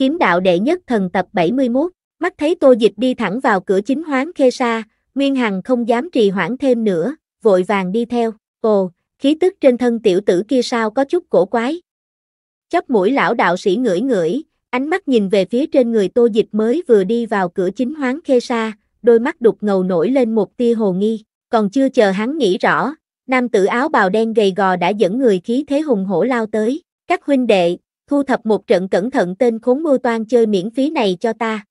Kiếm đạo đệ nhất thần tập 71, mắt thấy Tô Dịch đi thẳng vào cửa chính hoán khê sa, Nguyên Hằng không dám trì hoãn thêm nữa, vội vàng đi theo, ồ, khí tức trên thân tiểu tử kia sao có chút cổ quái. Chóp mũi lão đạo sĩ ngửi ngửi, ánh mắt nhìn về phía trên người Tô Dịch mới vừa đi vào cửa chính hoán khê sa, đôi mắt đục ngầu nổi lên một tia hồ nghi, còn chưa chờ hắn nghĩ rõ, nam tử áo bào đen gầy gò đã dẫn người khí thế hùng hổ lao tới, các huynh đệ, thu thập một trận cẩn thận tên khốn mưu toan chơi miễn phí này cho ta.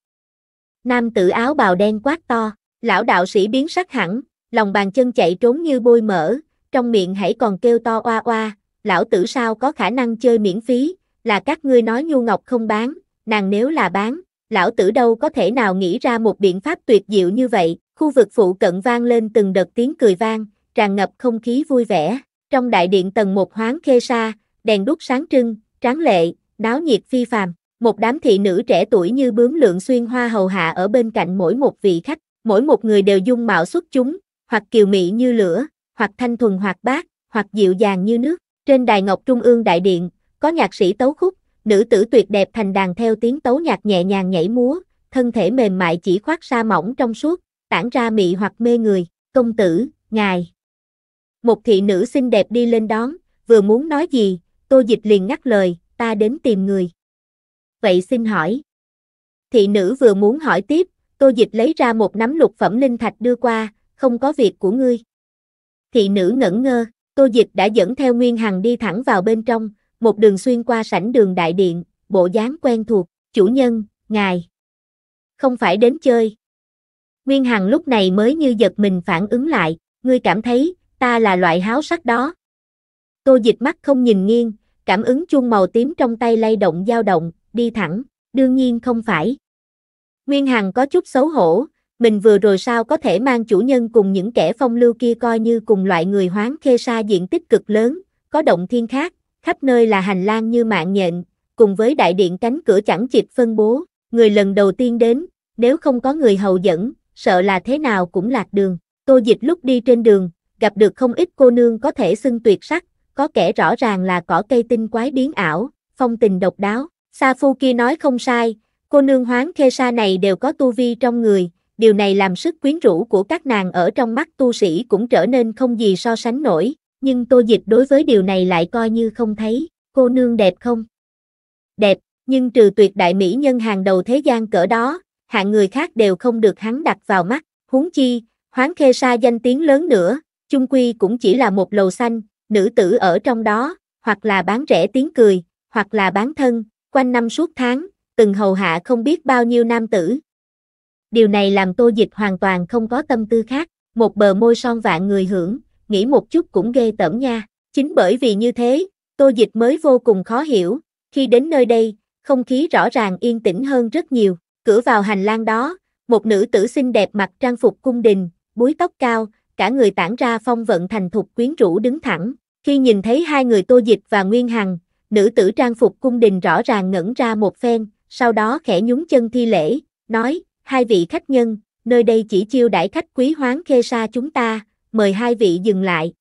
Nam tử áo bào đen quát to, lão đạo sĩ biến sắc hẳn, lòng bàn chân chạy trốn như bôi mỡ, trong miệng hãy còn kêu to oa oa, lão tử sao có khả năng chơi miễn phí, là các ngươi nói nhu ngọc không bán, nàng nếu là bán, lão tử đâu có thể nào nghĩ ra một biện pháp tuyệt diệu như vậy, khu vực phụ cận vang lên từng đợt tiếng cười vang, tràn ngập không khí vui vẻ, trong đại điện tầng một hoáng khê sa, đèn đuốc sáng trưng, tráng lệ, náo nhiệt phi phàm, một đám thị nữ trẻ tuổi như bướm lượn xuyên hoa hầu hạ ở bên cạnh mỗi một vị khách, mỗi một người đều dung mạo xuất chúng, hoặc kiều mị như lửa, hoặc thanh thuần hoặc bát, hoặc dịu dàng như nước. Trên đài ngọc trung ương đại điện, có nhạc sĩ tấu khúc, nữ tử tuyệt đẹp thành đàn theo tiếng tấu nhạc nhẹ nhàng nhảy múa, thân thể mềm mại chỉ khoác sa mỏng trong suốt, tản ra mị hoặc mê người, công tử, ngài. Một thị nữ xinh đẹp đi lên đón, vừa muốn nói gì, tô dịch liền ngắt lời, ta đến tìm người. Vậy xin hỏi. Thị nữ vừa muốn hỏi tiếp, Tô Dịch lấy ra một nắm lục phẩm linh thạch đưa qua, không có việc của ngươi. Thị nữ ngẩn ngơ, Tô Dịch đã dẫn theo Nguyên Hằng đi thẳng vào bên trong, một đường xuyên qua sảnh đường đại điện, bộ dáng quen thuộc, chủ nhân, ngài. Không phải đến chơi. Nguyên Hằng lúc này mới như giật mình phản ứng lại, ngươi cảm thấy, ta là loại háo sắc đó. Tô Dịch mắt không nhìn nghiêng, Cảm ứng chuông màu tím trong tay lay động dao động, đi thẳng, đương nhiên không phải. Nguyên Hằng có chút xấu hổ, mình vừa rồi sao có thể mang chủ nhân cùng những kẻ phong lưu kia coi như cùng loại người hoáng khê sa diện tích cực lớn, có động thiên khác, khắp nơi là hành lang như mạng nhện, cùng với đại điện cánh cửa chẳng chịt phân bố, người lần đầu tiên đến, nếu không có người hầu dẫn, sợ là thế nào cũng lạc đường. Tô Dịch lúc đi trên đường, gặp được không ít cô nương có thể xưng tuyệt sắc, có kẻ rõ ràng là cỏ cây tinh quái biến ảo, phong tình độc đáo. Sa Phu kia nói không sai, cô nương hoáng Khe sa này đều có tu vi trong người, điều này làm sức quyến rũ của các nàng ở trong mắt tu sĩ cũng trở nên không gì so sánh nổi, nhưng tô dịch đối với điều này lại coi như không thấy, cô nương đẹp không? Đẹp, nhưng trừ tuyệt đại mỹ nhân hàng đầu thế gian cỡ đó, hạng người khác đều không được hắn đặt vào mắt, huống chi, hoáng Khe sa danh tiếng lớn nữa, chung quy cũng chỉ là một lầu xanh, nữ tử ở trong đó, hoặc là bán rẻ tiếng cười, hoặc là bán thân, quanh năm suốt tháng, từng hầu hạ không biết bao nhiêu nam tử. Điều này làm tô dịch hoàn toàn không có tâm tư khác, một bờ môi son vạn người hưởng, nghĩ một chút cũng ghê tởm nha. Chính bởi vì như thế, tô dịch mới vô cùng khó hiểu, khi đến nơi đây, không khí rõ ràng yên tĩnh hơn rất nhiều, cửa vào hành lang đó, một nữ tử xinh đẹp mặc trang phục cung đình, búi tóc cao, cả người tản ra phong vận thành thục quyến rũ đứng thẳng, khi nhìn thấy hai người Tô Dịch và Nguyên Hằng, nữ tử trang phục cung đình rõ ràng ngẩn ra một phen, sau đó khẽ nhúng chân thi lễ, nói, hai vị khách nhân, nơi đây chỉ chiêu đãi khách quý hoán khê xa chúng ta, mời hai vị dừng lại.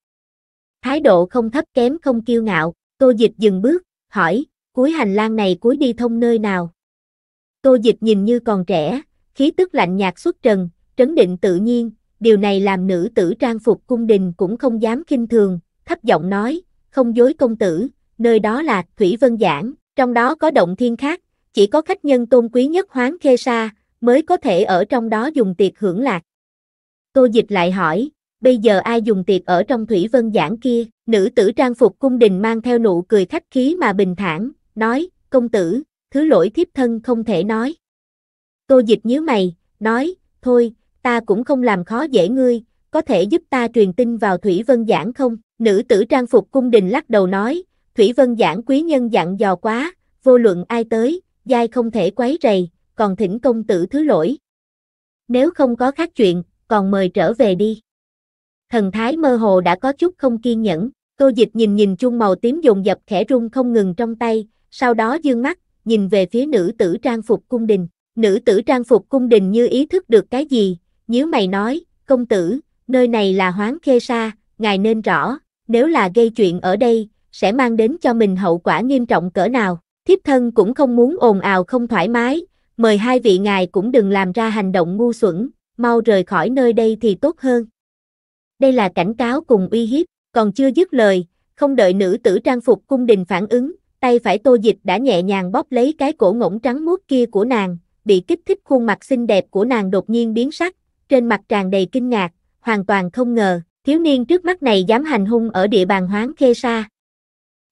Thái độ không thấp kém không kiêu ngạo, Tô Dịch dừng bước, hỏi, cuối hành lang này cuối đi thông nơi nào? Tô Dịch nhìn như còn trẻ, khí tức lạnh nhạt xuất trần, trấn định tự nhiên, điều này làm nữ tử trang phục cung đình cũng không dám kinh thường, thấp giọng nói, không dối công tử, nơi đó là Thủy Vân Giảng, trong đó có động thiên khác, chỉ có khách nhân tôn quý nhất hoáng khê sa, mới có thể ở trong đó dùng tiệc hưởng lạc. Tô Dịch lại hỏi, bây giờ ai dùng tiệc ở trong Thủy Vân Giảng kia, nữ tử trang phục cung đình mang theo nụ cười khách khí mà bình thản, nói, công tử, thứ lỗi thiếp thân không thể nói. Tô Dịch nhớ mày, nói, thôi, ta cũng không làm khó dễ ngươi, có thể giúp ta truyền tin vào Thủy Vân Giảng không? Nữ tử trang phục cung đình lắc đầu nói, Thủy Vân giảng quý nhân dặn dò quá, vô luận ai tới, giai không thể quấy rầy, còn thỉnh công tử thứ lỗi. Nếu không có khác chuyện, còn mời trở về đi. Thần thái mơ hồ đã có chút không kiên nhẫn, tô dịch nhìn nhìn chung màu tím dồn dập khẽ rung không ngừng trong tay, sau đó dương mắt, nhìn về phía nữ tử trang phục cung đình. Nữ tử trang phục cung đình như ý thức được cái gì, nhíu mày nói, công tử, nơi này là hoáng khê sa, ngài nên rõ, nếu là gây chuyện ở đây, sẽ mang đến cho mình hậu quả nghiêm trọng cỡ nào. Thiếp thân cũng không muốn ồn ào không thoải mái, mời hai vị ngài cũng đừng làm ra hành động ngu xuẩn, mau rời khỏi nơi đây thì tốt hơn. Đây là cảnh cáo cùng uy hiếp, còn chưa dứt lời, không đợi nữ tử trang phục cung đình phản ứng, tay phải tô dịch đã nhẹ nhàng bóp lấy cái cổ ngỗng trắng muốt kia của nàng, bị kích thích khuôn mặt xinh đẹp của nàng đột nhiên biến sắc, trên mặt tràn đầy kinh ngạc, hoàn toàn không ngờ, thiếu niên trước mắt này dám hành hung ở địa bàn Hoáng Khê Sa.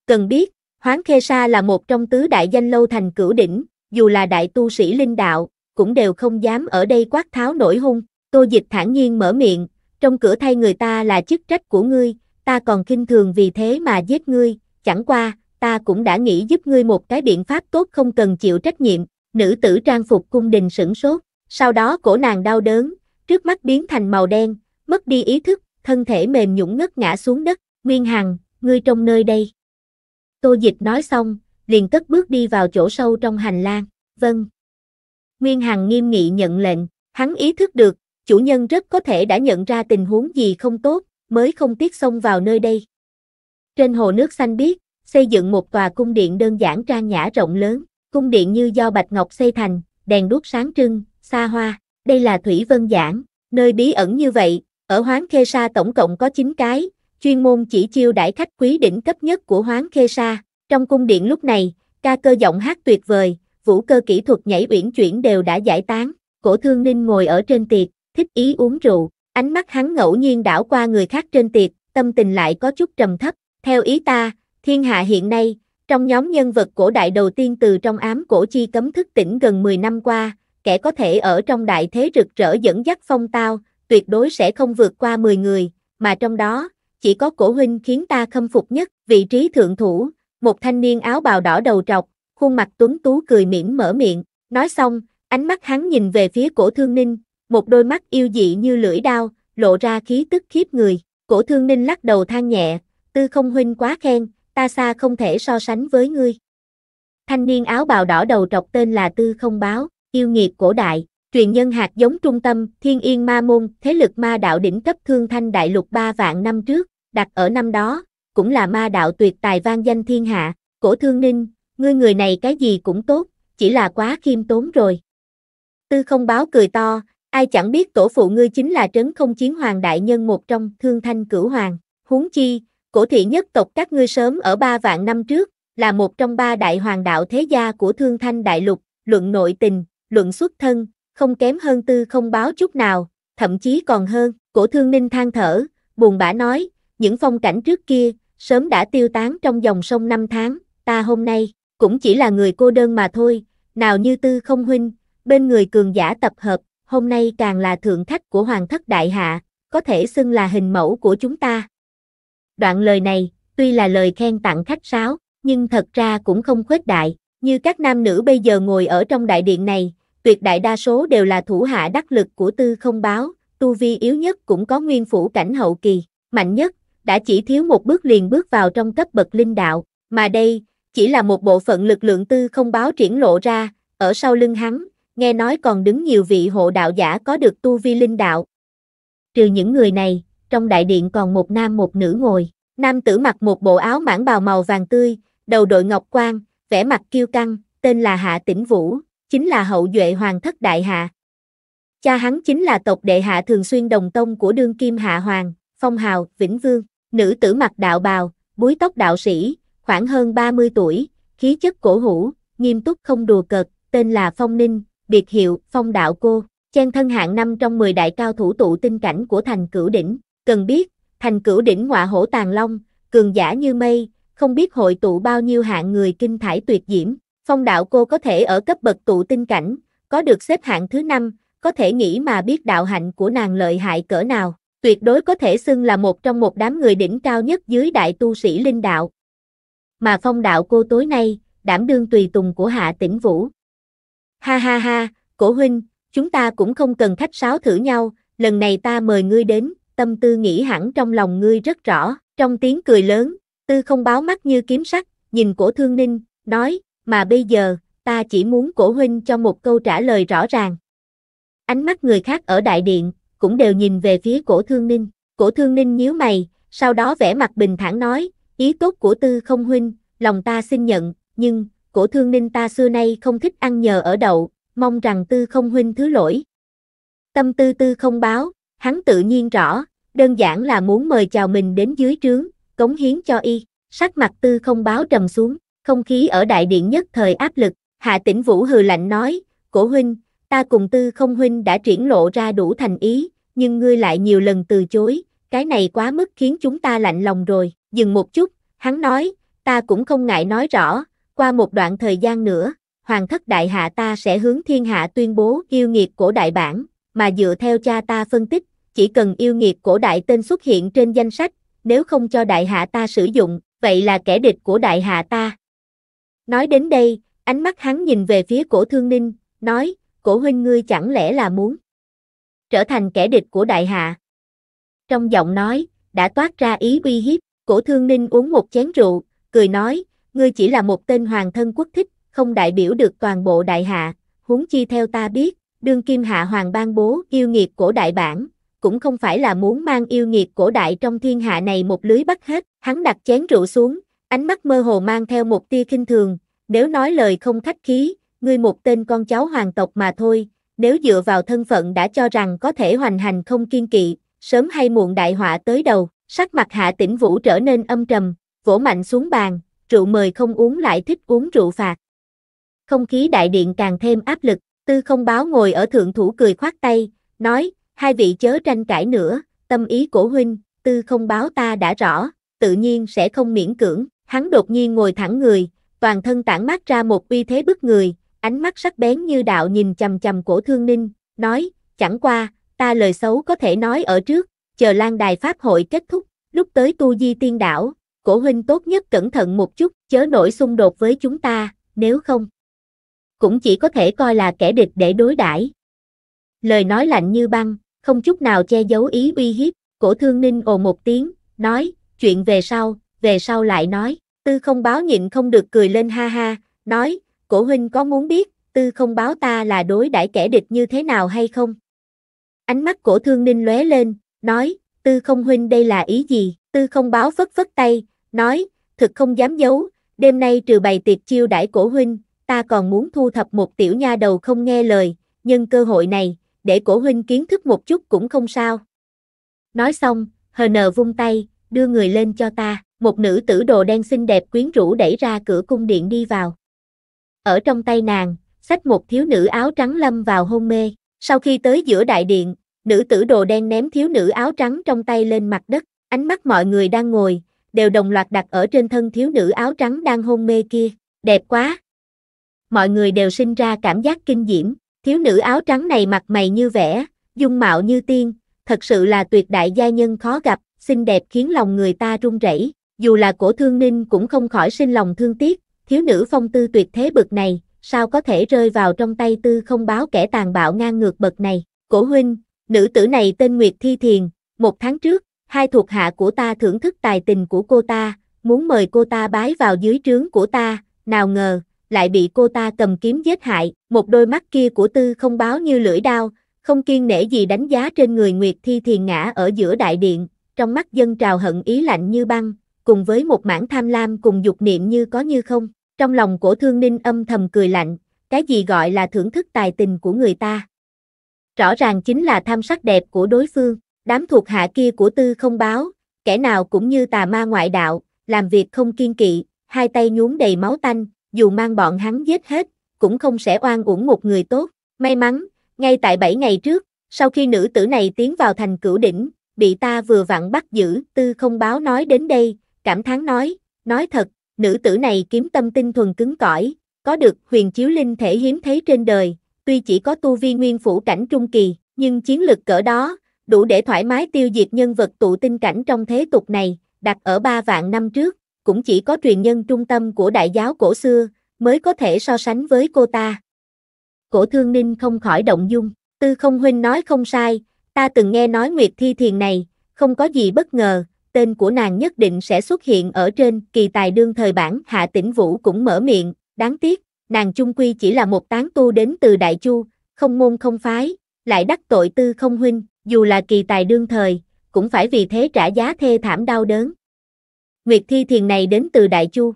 Cần biết, Hoáng Khê Sa là một trong tứ đại danh lâu thành cửu đỉnh, dù là đại tu sĩ linh đạo, cũng đều không dám ở đây quát tháo nổi hung. Tô Dịch thản nhiên mở miệng, trong cửa thay người ta là chức trách của ngươi, ta còn khinh thường vì thế mà giết ngươi, chẳng qua, ta cũng đã nghĩ giúp ngươi một cái biện pháp tốt không cần chịu trách nhiệm. Nữ tử trang phục cung đình sửng sốt, sau đó cổ nàng đau đớn, trước mắt biến thành màu đen, mất đi ý thức, thân thể mềm nhũn ngất ngã xuống đất, Nguyên Hằng, ngươi trong nơi đây. Tô Dịch nói xong, liền cất bước đi vào chỗ sâu trong hành lang, vâng. Nguyên Hằng nghiêm nghị nhận lệnh, hắn ý thức được, chủ nhân rất có thể đã nhận ra tình huống gì không tốt, mới không tiếc xông vào nơi đây. Trên hồ nước xanh biếc, xây dựng một tòa cung điện đơn giản trang nhã rộng lớn, cung điện như do bạch ngọc xây thành, đèn đuốc sáng trưng, xa hoa, đây là thủy vân giảng, nơi bí ẩn như vậy, ở Hoán Khê Sa tổng cộng có 9 cái, chuyên môn chỉ chiêu đãi khách quý đỉnh cấp nhất của Hoán Khê Sa. Trong cung điện lúc này, ca cơ giọng hát tuyệt vời, vũ cơ kỹ thuật nhảy uyển chuyển đều đã giải tán. Cổ thương ninh ngồi ở trên tiệc, thích ý uống rượu, ánh mắt hắn ngẫu nhiên đảo qua người khác trên tiệc, tâm tình lại có chút trầm thấp. Theo ý ta, thiên hạ hiện nay, trong nhóm nhân vật cổ đại đầu tiên từ trong ám cổ chi cấm thức tỉnh gần 10 năm qua, kẻ có thể ở trong đại thế rực rỡ dẫn dắt phong tao, tuyệt đối sẽ không vượt qua 10 người, mà trong đó, chỉ có cổ huynh khiến ta khâm phục nhất, vị trí thượng thủ, một thanh niên áo bào đỏ đầu trọc, khuôn mặt tuấn tú cười mỉm mở miệng, nói xong, ánh mắt hắn nhìn về phía cổ thương ninh, một đôi mắt yêu dị như lưỡi đao, lộ ra khí tức khiếp người, cổ thương ninh lắc đầu than nhẹ, tư không huynh quá khen, ta xa không thể so sánh với ngươi. Thanh niên áo bào đỏ đầu trọc tên là Tư Không Báo, yêu nghiệt cổ đại, truyền nhân hạt giống trung tâm, thiên yên ma môn, thế lực ma đạo đỉnh cấp thương thanh đại lục ba vạn năm trước, đặt ở năm đó, cũng là ma đạo tuyệt tài vang danh thiên hạ, cổ thương ninh, ngươi người này cái gì cũng tốt, chỉ là quá khiêm tốn rồi. Tư không báo cười to, ai chẳng biết tổ phụ ngươi chính là trấn không chiến hoàng đại nhân một trong thương thanh cửu hoàng, huống chi, cổ thị nhất tộc các ngươi sớm ở ba vạn năm trước, là một trong ba đại hoàng đạo thế gia của thương thanh đại lục, luận nội tình, luận xuất thân, không kém hơn tư không báo chút nào, thậm chí còn hơn, cổ thương ninh than thở, buồn bã nói, những phong cảnh trước kia, sớm đã tiêu tán trong dòng sông năm tháng, ta hôm nay, cũng chỉ là người cô đơn mà thôi, nào như tư không huynh, bên người cường giả tập hợp, hôm nay càng là thượng khách của hoàng thất đại hạ, có thể xưng là hình mẫu của chúng ta. Đoạn lời này, tuy là lời khen tặng khách sáo, nhưng thật ra cũng không khuếch đại, như các nam nữ bây giờ ngồi ở trong đại điện này, tuyệt đại đa số đều là thủ hạ đắc lực của tư không báo, tu vi yếu nhất cũng có nguyên phủ cảnh hậu kỳ, mạnh nhất, đã chỉ thiếu một bước liền bước vào trong cấp bậc linh đạo, mà đây, chỉ là một bộ phận lực lượng tư không báo triển lộ ra, ở sau lưng hắn, nghe nói còn đứng nhiều vị hộ đạo giả có được tu vi linh đạo. Trừ những người này, trong đại điện còn một nam một nữ ngồi, nam tử mặc một bộ áo mãng bào màu vàng tươi, đầu đội ngọc quan, vẻ mặt kiêu căng, tên là Hạ Tĩnh Vũ, chính là hậu duệ hoàng thất đại hạ. Cha hắn chính là tộc đệ hạ thường xuyên đồng tông của đương kim hạ hoàng, phong hào, vĩnh vương, nữ tử mặc đạo bào, búi tóc đạo sĩ, khoảng hơn 30 tuổi, khí chất cổ hủ, nghiêm túc không đùa cợt, tên là Phong Ninh, biệt hiệu Phong Đạo Cô, chen thân hạng năm trong 10 đại cao thủ tụ tinh cảnh của thành cửu đỉnh, cần biết, thành cửu đỉnh ngọa hổ tàng long, cường giả như mây, không biết hội tụ bao nhiêu hạng người kinh thải tuyệt diễm, Phong đạo cô có thể ở cấp bậc tụ tinh cảnh, có được xếp hạng thứ năm, có thể nghĩ mà biết đạo hạnh của nàng lợi hại cỡ nào, tuyệt đối có thể xưng là một trong một đám người đỉnh cao nhất dưới đại tu sĩ linh đạo. Mà phong đạo cô tối nay, đảm đương tùy tùng của hạ tỉnh vũ. Ha ha ha, cổ huynh, chúng ta cũng không cần khách sáo thử nhau, lần này ta mời ngươi đến, tâm tư nghĩ hẳn trong lòng ngươi rất rõ, trong tiếng cười lớn, tư không báo mắt như kiếm sắt, nhìn cổ thương ninh, nói, mà bây giờ, ta chỉ muốn cổ huynh cho một câu trả lời rõ ràng. Ánh mắt người khác ở đại điện, cũng đều nhìn về phía cổ thương ninh. Cổ thương ninh nhíu mày, sau đó vẻ mặt bình thản nói, ý tốt của tư không huynh, lòng ta xin nhận, nhưng, cổ thương ninh ta xưa nay không thích ăn nhờ ở đậu, mong rằng tư không huynh thứ lỗi. Tâm tư tư không báo, hắn tự nhiên rõ, đơn giản là muốn mời chào mình đến dưới trướng, cống hiến cho y, sắc mặt tư không báo trầm xuống. Không khí ở đại điện nhất thời áp lực, Hạ Tĩnh Vũ hừ lạnh nói, cổ huynh, ta cùng tư không huynh đã triển lộ ra đủ thành ý, nhưng ngươi lại nhiều lần từ chối, cái này quá mức khiến chúng ta lạnh lòng rồi, dừng một chút, hắn nói, ta cũng không ngại nói rõ, qua một đoạn thời gian nữa, hoàng thất đại hạ ta sẽ hướng thiên hạ tuyên bố yêu nghiệt cổ đại bản, mà dựa theo cha ta phân tích, chỉ cần yêu nghiệt cổ đại tên xuất hiện trên danh sách, nếu không cho đại hạ ta sử dụng, vậy là kẻ địch của đại hạ ta, Nói đến đây, ánh mắt hắn nhìn về phía cổ thương ninh, nói, cổ huynh ngươi chẳng lẽ là muốn trở thành kẻ địch của đại hạ. Trong giọng nói, đã toát ra ý uy hiếp, cổ thương ninh uống một chén rượu, cười nói, ngươi chỉ là một tên hoàng thân quốc thích, không đại biểu được toàn bộ đại hạ, huống chi theo ta biết, đương kim hạ hoàng ban bố yêu nghiệt cổ đại bản, cũng không phải là muốn mang yêu nghiệt cổ đại trong thiên hạ này một lưới bắt hết, hắn đặt chén rượu xuống, Ánh mắt mơ hồ mang theo một tia kinh thường, nếu nói lời không khách khí, ngươi một tên con cháu hoàng tộc mà thôi, nếu dựa vào thân phận đã cho rằng có thể hoành hành không kiên kỵ, sớm hay muộn đại họa tới đầu, sắc mặt hạ tỉnh vũ trở nên âm trầm, vỗ mạnh xuống bàn, rượu mời không uống lại thích uống rượu phạt. Không khí đại điện càng thêm áp lực, tư không báo ngồi ở thượng thủ cười khoát tay, nói, hai vị chớ tranh cãi nữa, tâm ý của huynh, tư không báo ta đã rõ, tự nhiên sẽ không miễn cưỡng hắn đột nhiên ngồi thẳng người, toàn thân tản mát ra một uy thế bức người, ánh mắt sắc bén như đạo nhìn chầm chầm cổ thương ninh, nói, chẳng qua, ta lời xấu có thể nói ở trước, chờ lan đài pháp hội kết thúc, lúc tới tu di tiên đảo, cổ huynh tốt nhất cẩn thận một chút, chớ nổi xung đột với chúng ta, nếu không, cũng chỉ có thể coi là kẻ địch để đối đãi. Lời nói lạnh như băng, không chút nào che giấu ý uy hiếp, cổ thương ninh ồ một tiếng, nói, chuyện về sau, về sau lại nói, tư không báo nhịn không được cười lên ha ha, nói, cổ huynh có muốn biết, tư không báo ta là đối đãi kẻ địch như thế nào hay không? Ánh mắt cổ thương ninh lóe lên, nói, tư không huynh đây là ý gì? Tư không báo phất phất tay, nói, thực không dám giấu, đêm nay trừ bày tiệc chiêu đãi cổ huynh, ta còn muốn thu thập một tiểu nha đầu không nghe lời, nhưng cơ hội này, để cổ huynh kiến thức một chút cũng không sao. Nói xong, hờ nờ vung tay, đưa người lên cho ta một nữ tử đồ đen xinh đẹp quyến rũ đẩy ra cửa cung điện đi vào. Ở trong tay nàng, sách một thiếu nữ áo trắng lâm vào hôn mê, sau khi tới giữa đại điện, nữ tử đồ đen ném thiếu nữ áo trắng trong tay lên mặt đất, ánh mắt mọi người đang ngồi, đều đồng loạt đặt ở trên thân thiếu nữ áo trắng đang hôn mê kia, đẹp quá. Mọi người đều sinh ra cảm giác kinh diễm, thiếu nữ áo trắng này mặt mày như vẻ, dung mạo như tiên, thật sự là tuyệt đại gia nhân khó gặp, xinh đẹp khiến lòng người ta run rẩy dù là cổ thương ninh cũng không khỏi sinh lòng thương tiếc, thiếu nữ phong tư tuyệt thế bực này, sao có thể rơi vào trong tay tư không báo kẻ tàn bạo ngang ngược bậc này. Cổ huynh, nữ tử này tên Nguyệt Thi Thiền, một tháng trước, hai thuộc hạ của ta thưởng thức tài tình của cô ta, muốn mời cô ta bái vào dưới trướng của ta, nào ngờ, lại bị cô ta cầm kiếm giết hại, một đôi mắt kia của tư không báo như lưỡi đao, không kiên nể gì đánh giá trên người Nguyệt Thi Thiền ngã ở giữa đại điện, trong mắt dân trào hận ý lạnh như băng, cùng với một mảng tham lam cùng dục niệm như có như không. Trong lòng cổ thương ninh âm thầm cười lạnh, cái gì gọi là thưởng thức tài tình của người ta. Rõ ràng chính là tham sắc đẹp của đối phương, đám thuộc hạ kia của tư không báo, kẻ nào cũng như tà ma ngoại đạo, làm việc không kiên kỵ, hai tay nhuốm đầy máu tanh, dù mang bọn hắn giết hết, cũng không sẽ oan uổng một người tốt. May mắn, ngay tại 7 ngày trước, sau khi nữ tử này tiến vào thành cửu đỉnh, bị ta vừa vặn bắt giữ, tư không báo nói đến đây, cảm thán nói, nói thật, nữ tử này kiếm tâm tinh thuần cứng cỏi, có được huyền chiếu linh thể hiếm thấy trên đời, tuy chỉ có tu vi nguyên phủ cảnh trung kỳ, nhưng chiến lực cỡ đó, đủ để thoải mái tiêu diệt nhân vật tụ tinh cảnh trong thế tục này, đặt ở ba vạn năm trước, cũng chỉ có truyền nhân trung tâm của đại giáo cổ xưa, mới có thể so sánh với cô ta. Cổ thương ninh không khỏi động dung, tư không huynh nói không sai, ta từng nghe nói nguyệt thi thiền này, không có gì bất ngờ, tên của nàng nhất định sẽ xuất hiện ở trên kỳ tài đương thời bản Hạ Tĩnh Vũ cũng mở miệng, đáng tiếc, nàng trung quy chỉ là một tán tu đến từ Đại Chu, không môn không phái, lại đắc tội tư không huynh, dù là kỳ tài đương thời, cũng phải vì thế trả giá thê thảm đau đớn. Nguyệt Thi Thiền này đến từ Đại Chu.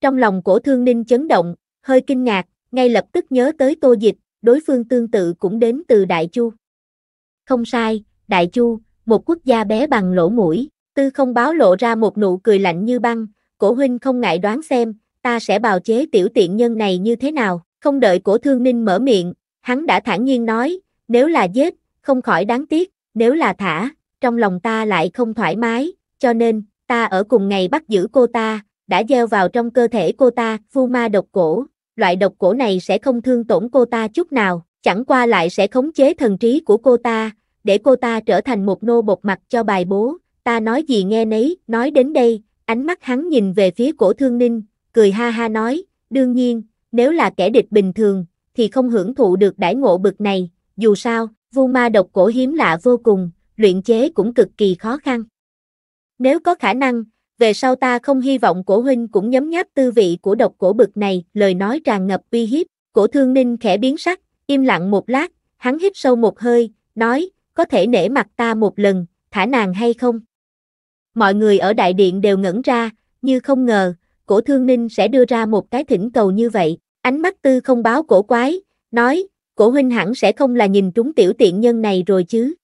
Trong lòng cổ thương ninh chấn động, hơi kinh ngạc, ngay lập tức nhớ tới tô dịch, đối phương tương tự cũng đến từ Đại Chu. Không sai, Đại Chu, một quốc gia bé bằng lỗ mũi, Tư không báo lộ ra một nụ cười lạnh như băng, cổ huynh không ngại đoán xem, ta sẽ bào chế tiểu tiện nhân này như thế nào, không đợi cổ thương ninh mở miệng, hắn đã thản nhiên nói, nếu là giết, không khỏi đáng tiếc, nếu là thả, trong lòng ta lại không thoải mái, cho nên, ta ở cùng ngày bắt giữ cô ta, đã gieo vào trong cơ thể cô ta, phu ma độc cổ, loại độc cổ này sẽ không thương tổn cô ta chút nào, chẳng qua lại sẽ khống chế thần trí của cô ta, để cô ta trở thành một nô bột mặt cho bài bố, ta nói gì nghe nấy, nói đến đây, ánh mắt hắn nhìn về phía cổ thương ninh, cười ha ha nói, đương nhiên, nếu là kẻ địch bình thường, thì không hưởng thụ được đãi ngộ bực này, dù sao, vu ma độc cổ hiếm lạ vô cùng, luyện chế cũng cực kỳ khó khăn. Nếu có khả năng, về sau ta không hy vọng cổ huynh cũng nhấm nháp tư vị của độc cổ bực này, lời nói tràn ngập uy hiếp, cổ thương ninh khẽ biến sắc, im lặng một lát, hắn hít sâu một hơi, nói, có thể nể mặt ta một lần, thả nàng hay không? Mọi người ở đại điện đều ngẩn ra, như không ngờ, cổ thương ninh sẽ đưa ra một cái thỉnh cầu như vậy. Ánh mắt tư không báo cổ quái, nói, cổ huynh hẳn sẽ không là nhìn trúng tiểu tiện nhân này rồi chứ.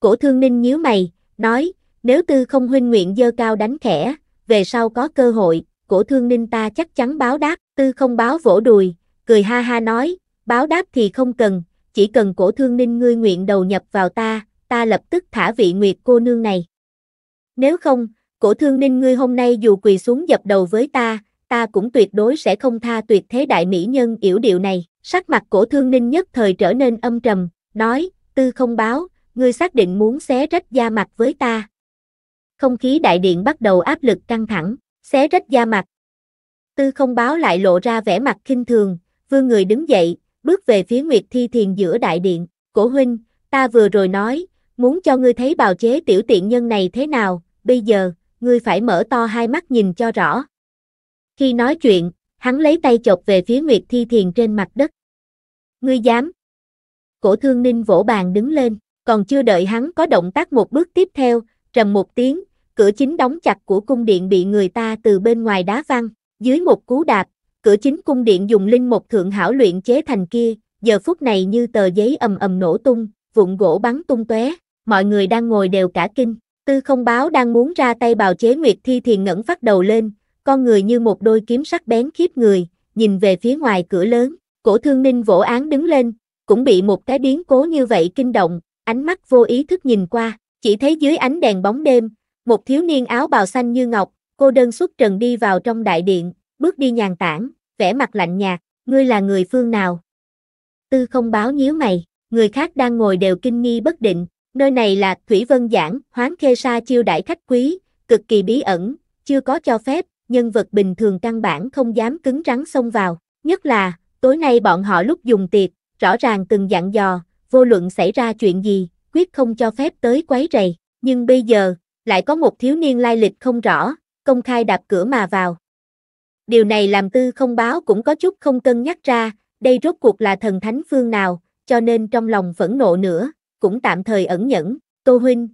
Cổ thương ninh nhíu mày, nói, nếu tư không huynh nguyện dơ cao đánh khẽ, về sau có cơ hội, cổ thương ninh ta chắc chắn báo đáp, tư không báo vỗ đùi, cười ha ha nói, báo đáp thì không cần, chỉ cần cổ thương ninh ngươi nguyện đầu nhập vào ta, ta lập tức thả vị nguyệt cô nương này. Nếu không, cổ thương ninh ngươi hôm nay dù quỳ xuống dập đầu với ta, ta cũng tuyệt đối sẽ không tha tuyệt thế đại mỹ nhân yểu điệu này. Sắc mặt cổ thương ninh nhất thời trở nên âm trầm, nói, tư không báo, ngươi xác định muốn xé rách da mặt với ta. Không khí đại điện bắt đầu áp lực căng thẳng, xé rách da mặt. Tư không báo lại lộ ra vẻ mặt khinh thường, vương người đứng dậy, bước về phía Nguyệt Thi Thiền giữa đại điện. Cổ huynh, ta vừa rồi nói, muốn cho ngươi thấy bào chế tiểu tiện nhân này thế nào, bây giờ, ngươi phải mở to hai mắt nhìn cho rõ. Khi nói chuyện, hắn lấy tay chọc về phía Nguyệt Thi Thiền trên mặt đất. Ngươi dám? Cổ thương ninh vỗ bàn đứng lên, còn chưa đợi hắn có động tác một bước tiếp theo, trầm một tiếng, cửa chính đóng chặt của cung điện bị người ta từ bên ngoài đá văng, dưới một cú đạp, cửa chính cung điện dùng linh một thượng hảo luyện chế thành kia, giờ phút này như tờ giấy ầm ầm nổ tung, vụn gỗ bắn tung tóe mọi người đang ngồi đều cả kinh. Tư không báo đang muốn ra tay bào chế Nguyệt Thi thì ngẩng phát đầu lên, con người như một đôi kiếm sắc bén khiếp người, nhìn về phía ngoài cửa lớn, cổ thương ninh vỗ án đứng lên, cũng bị một cái biến cố như vậy kinh động, ánh mắt vô ý thức nhìn qua, chỉ thấy dưới ánh đèn bóng đêm, một thiếu niên áo bào xanh như ngọc, cô đơn xuất trần đi vào trong đại điện, bước đi nhàn tản, vẻ mặt lạnh nhạt, ngươi là người phương nào? Tư không báo nhíu mày, người khác đang ngồi đều kinh nghi bất định, Nơi này là Thủy Vân Giảng, Hoán Khê Sa chiêu đãi khách quý, cực kỳ bí ẩn, chưa có cho phép, nhân vật bình thường căn bản không dám cứng rắn xông vào. Nhất là, tối nay bọn họ lúc dùng tiệc, rõ ràng từng dặn dò, vô luận xảy ra chuyện gì, quyết không cho phép tới quấy rầy. Nhưng bây giờ, lại có một thiếu niên lai lịch không rõ, công khai đạp cửa mà vào. Điều này làm tư không báo cũng có chút không cân nhắc ra, đây rốt cuộc là thần thánh phương nào, cho nên trong lòng phẫn nộ nữa, cũng tạm thời ẩn nhẫn, Tô Huynh.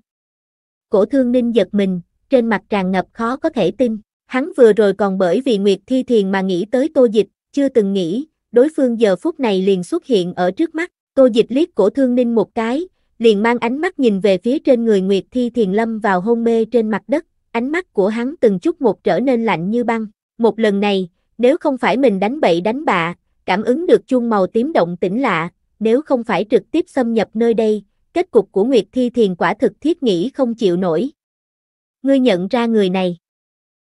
Cổ thương ninh giật mình, trên mặt tràn ngập khó có thể tin, hắn vừa rồi còn bởi vì Nguyệt Thi Thiền mà nghĩ tới Tô Dịch, chưa từng nghĩ, đối phương giờ phút này liền xuất hiện ở trước mắt, Tô Dịch liếc cổ thương ninh một cái, liền mang ánh mắt nhìn về phía trên người Nguyệt Thi Thiền lâm vào hôn mê trên mặt đất, ánh mắt của hắn từng chút một trở nên lạnh như băng, một lần này, nếu không phải mình đánh bậy đánh bạ, cảm ứng được chuông màu tím động tĩnh lạ, nếu không phải trực tiếp xâm nhập nơi đây, kết cục của Nguyệt Thi Thiền quả thực thiết nghĩ không chịu nổi. Ngươi nhận ra người này.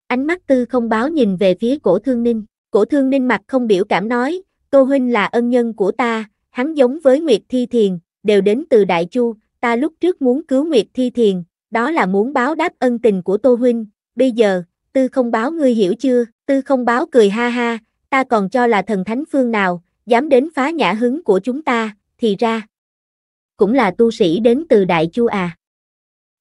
Ánh mắt tư không báo nhìn về phía cổ thương ninh, cổ thương ninh mặt không biểu cảm nói, Tô Huynh là ân nhân của ta, hắn giống với Nguyệt Thi Thiền, đều đến từ Đại Chu, ta lúc trước muốn cứu Nguyệt Thi Thiền, đó là muốn báo đáp ân tình của Tô Huynh, bây giờ, tư không báo ngươi hiểu chưa, tư không báo cười ha ha, ta còn cho là thần thánh phương nào, dám đến phá nhã hứng của chúng ta, thì ra, cũng là tu sĩ đến từ Đại Chu à.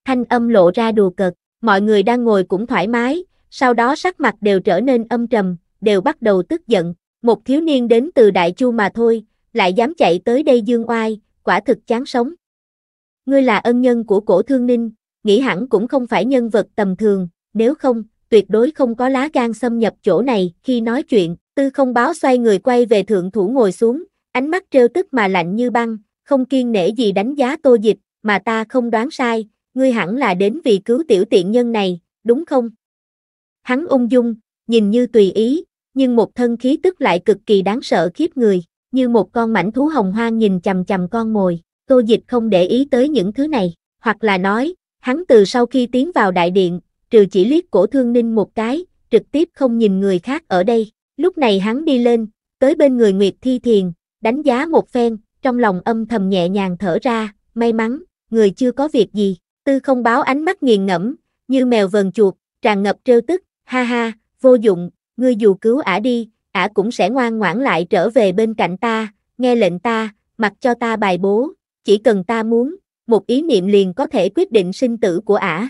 Thanh âm lộ ra đùa cợt, mọi người đang ngồi cũng thoải mái, sau đó sắc mặt đều trở nên âm trầm, đều bắt đầu tức giận, một thiếu niên đến từ Đại Chu mà thôi, lại dám chạy tới đây dương oai, quả thực chán sống. Ngươi là ân nhân của cổ thương ninh, nghĩ hẳn cũng không phải nhân vật tầm thường, nếu không, tuyệt đối không có lá gan xâm nhập chỗ này khi nói chuyện, tư không báo xoay người quay về thượng thủ ngồi xuống, ánh mắt trêu tức mà lạnh như băng, không kiên nể gì đánh giá tô dịch, mà ta không đoán sai, ngươi hẳn là đến vì cứu tiểu tiện nhân này, đúng không? Hắn ung dung, nhìn như tùy ý, nhưng một thân khí tức lại cực kỳ đáng sợ khiếp người, như một con mảnh thú hồng hoang nhìn chầm chầm con mồi, tô dịch không để ý tới những thứ này, hoặc là nói, hắn từ sau khi tiến vào đại điện, trừ chỉ liếc cổ thương ninh một cái, trực tiếp không nhìn người khác ở đây, lúc này hắn đi lên, tới bên người Nguyệt Thi Thiền, đánh giá một phen, trong lòng âm thầm nhẹ nhàng thở ra, may mắn, người chưa có việc gì, tư không báo ánh mắt nghiền ngẫm, như mèo vờn chuột, tràn ngập trêu tức, ha ha, vô dụng, ngươi dù cứu ả đi, ả cũng sẽ ngoan ngoãn lại trở về bên cạnh ta, nghe lệnh ta, mặc cho ta bài bố, chỉ cần ta muốn, một ý niệm liền có thể quyết định sinh tử của ả.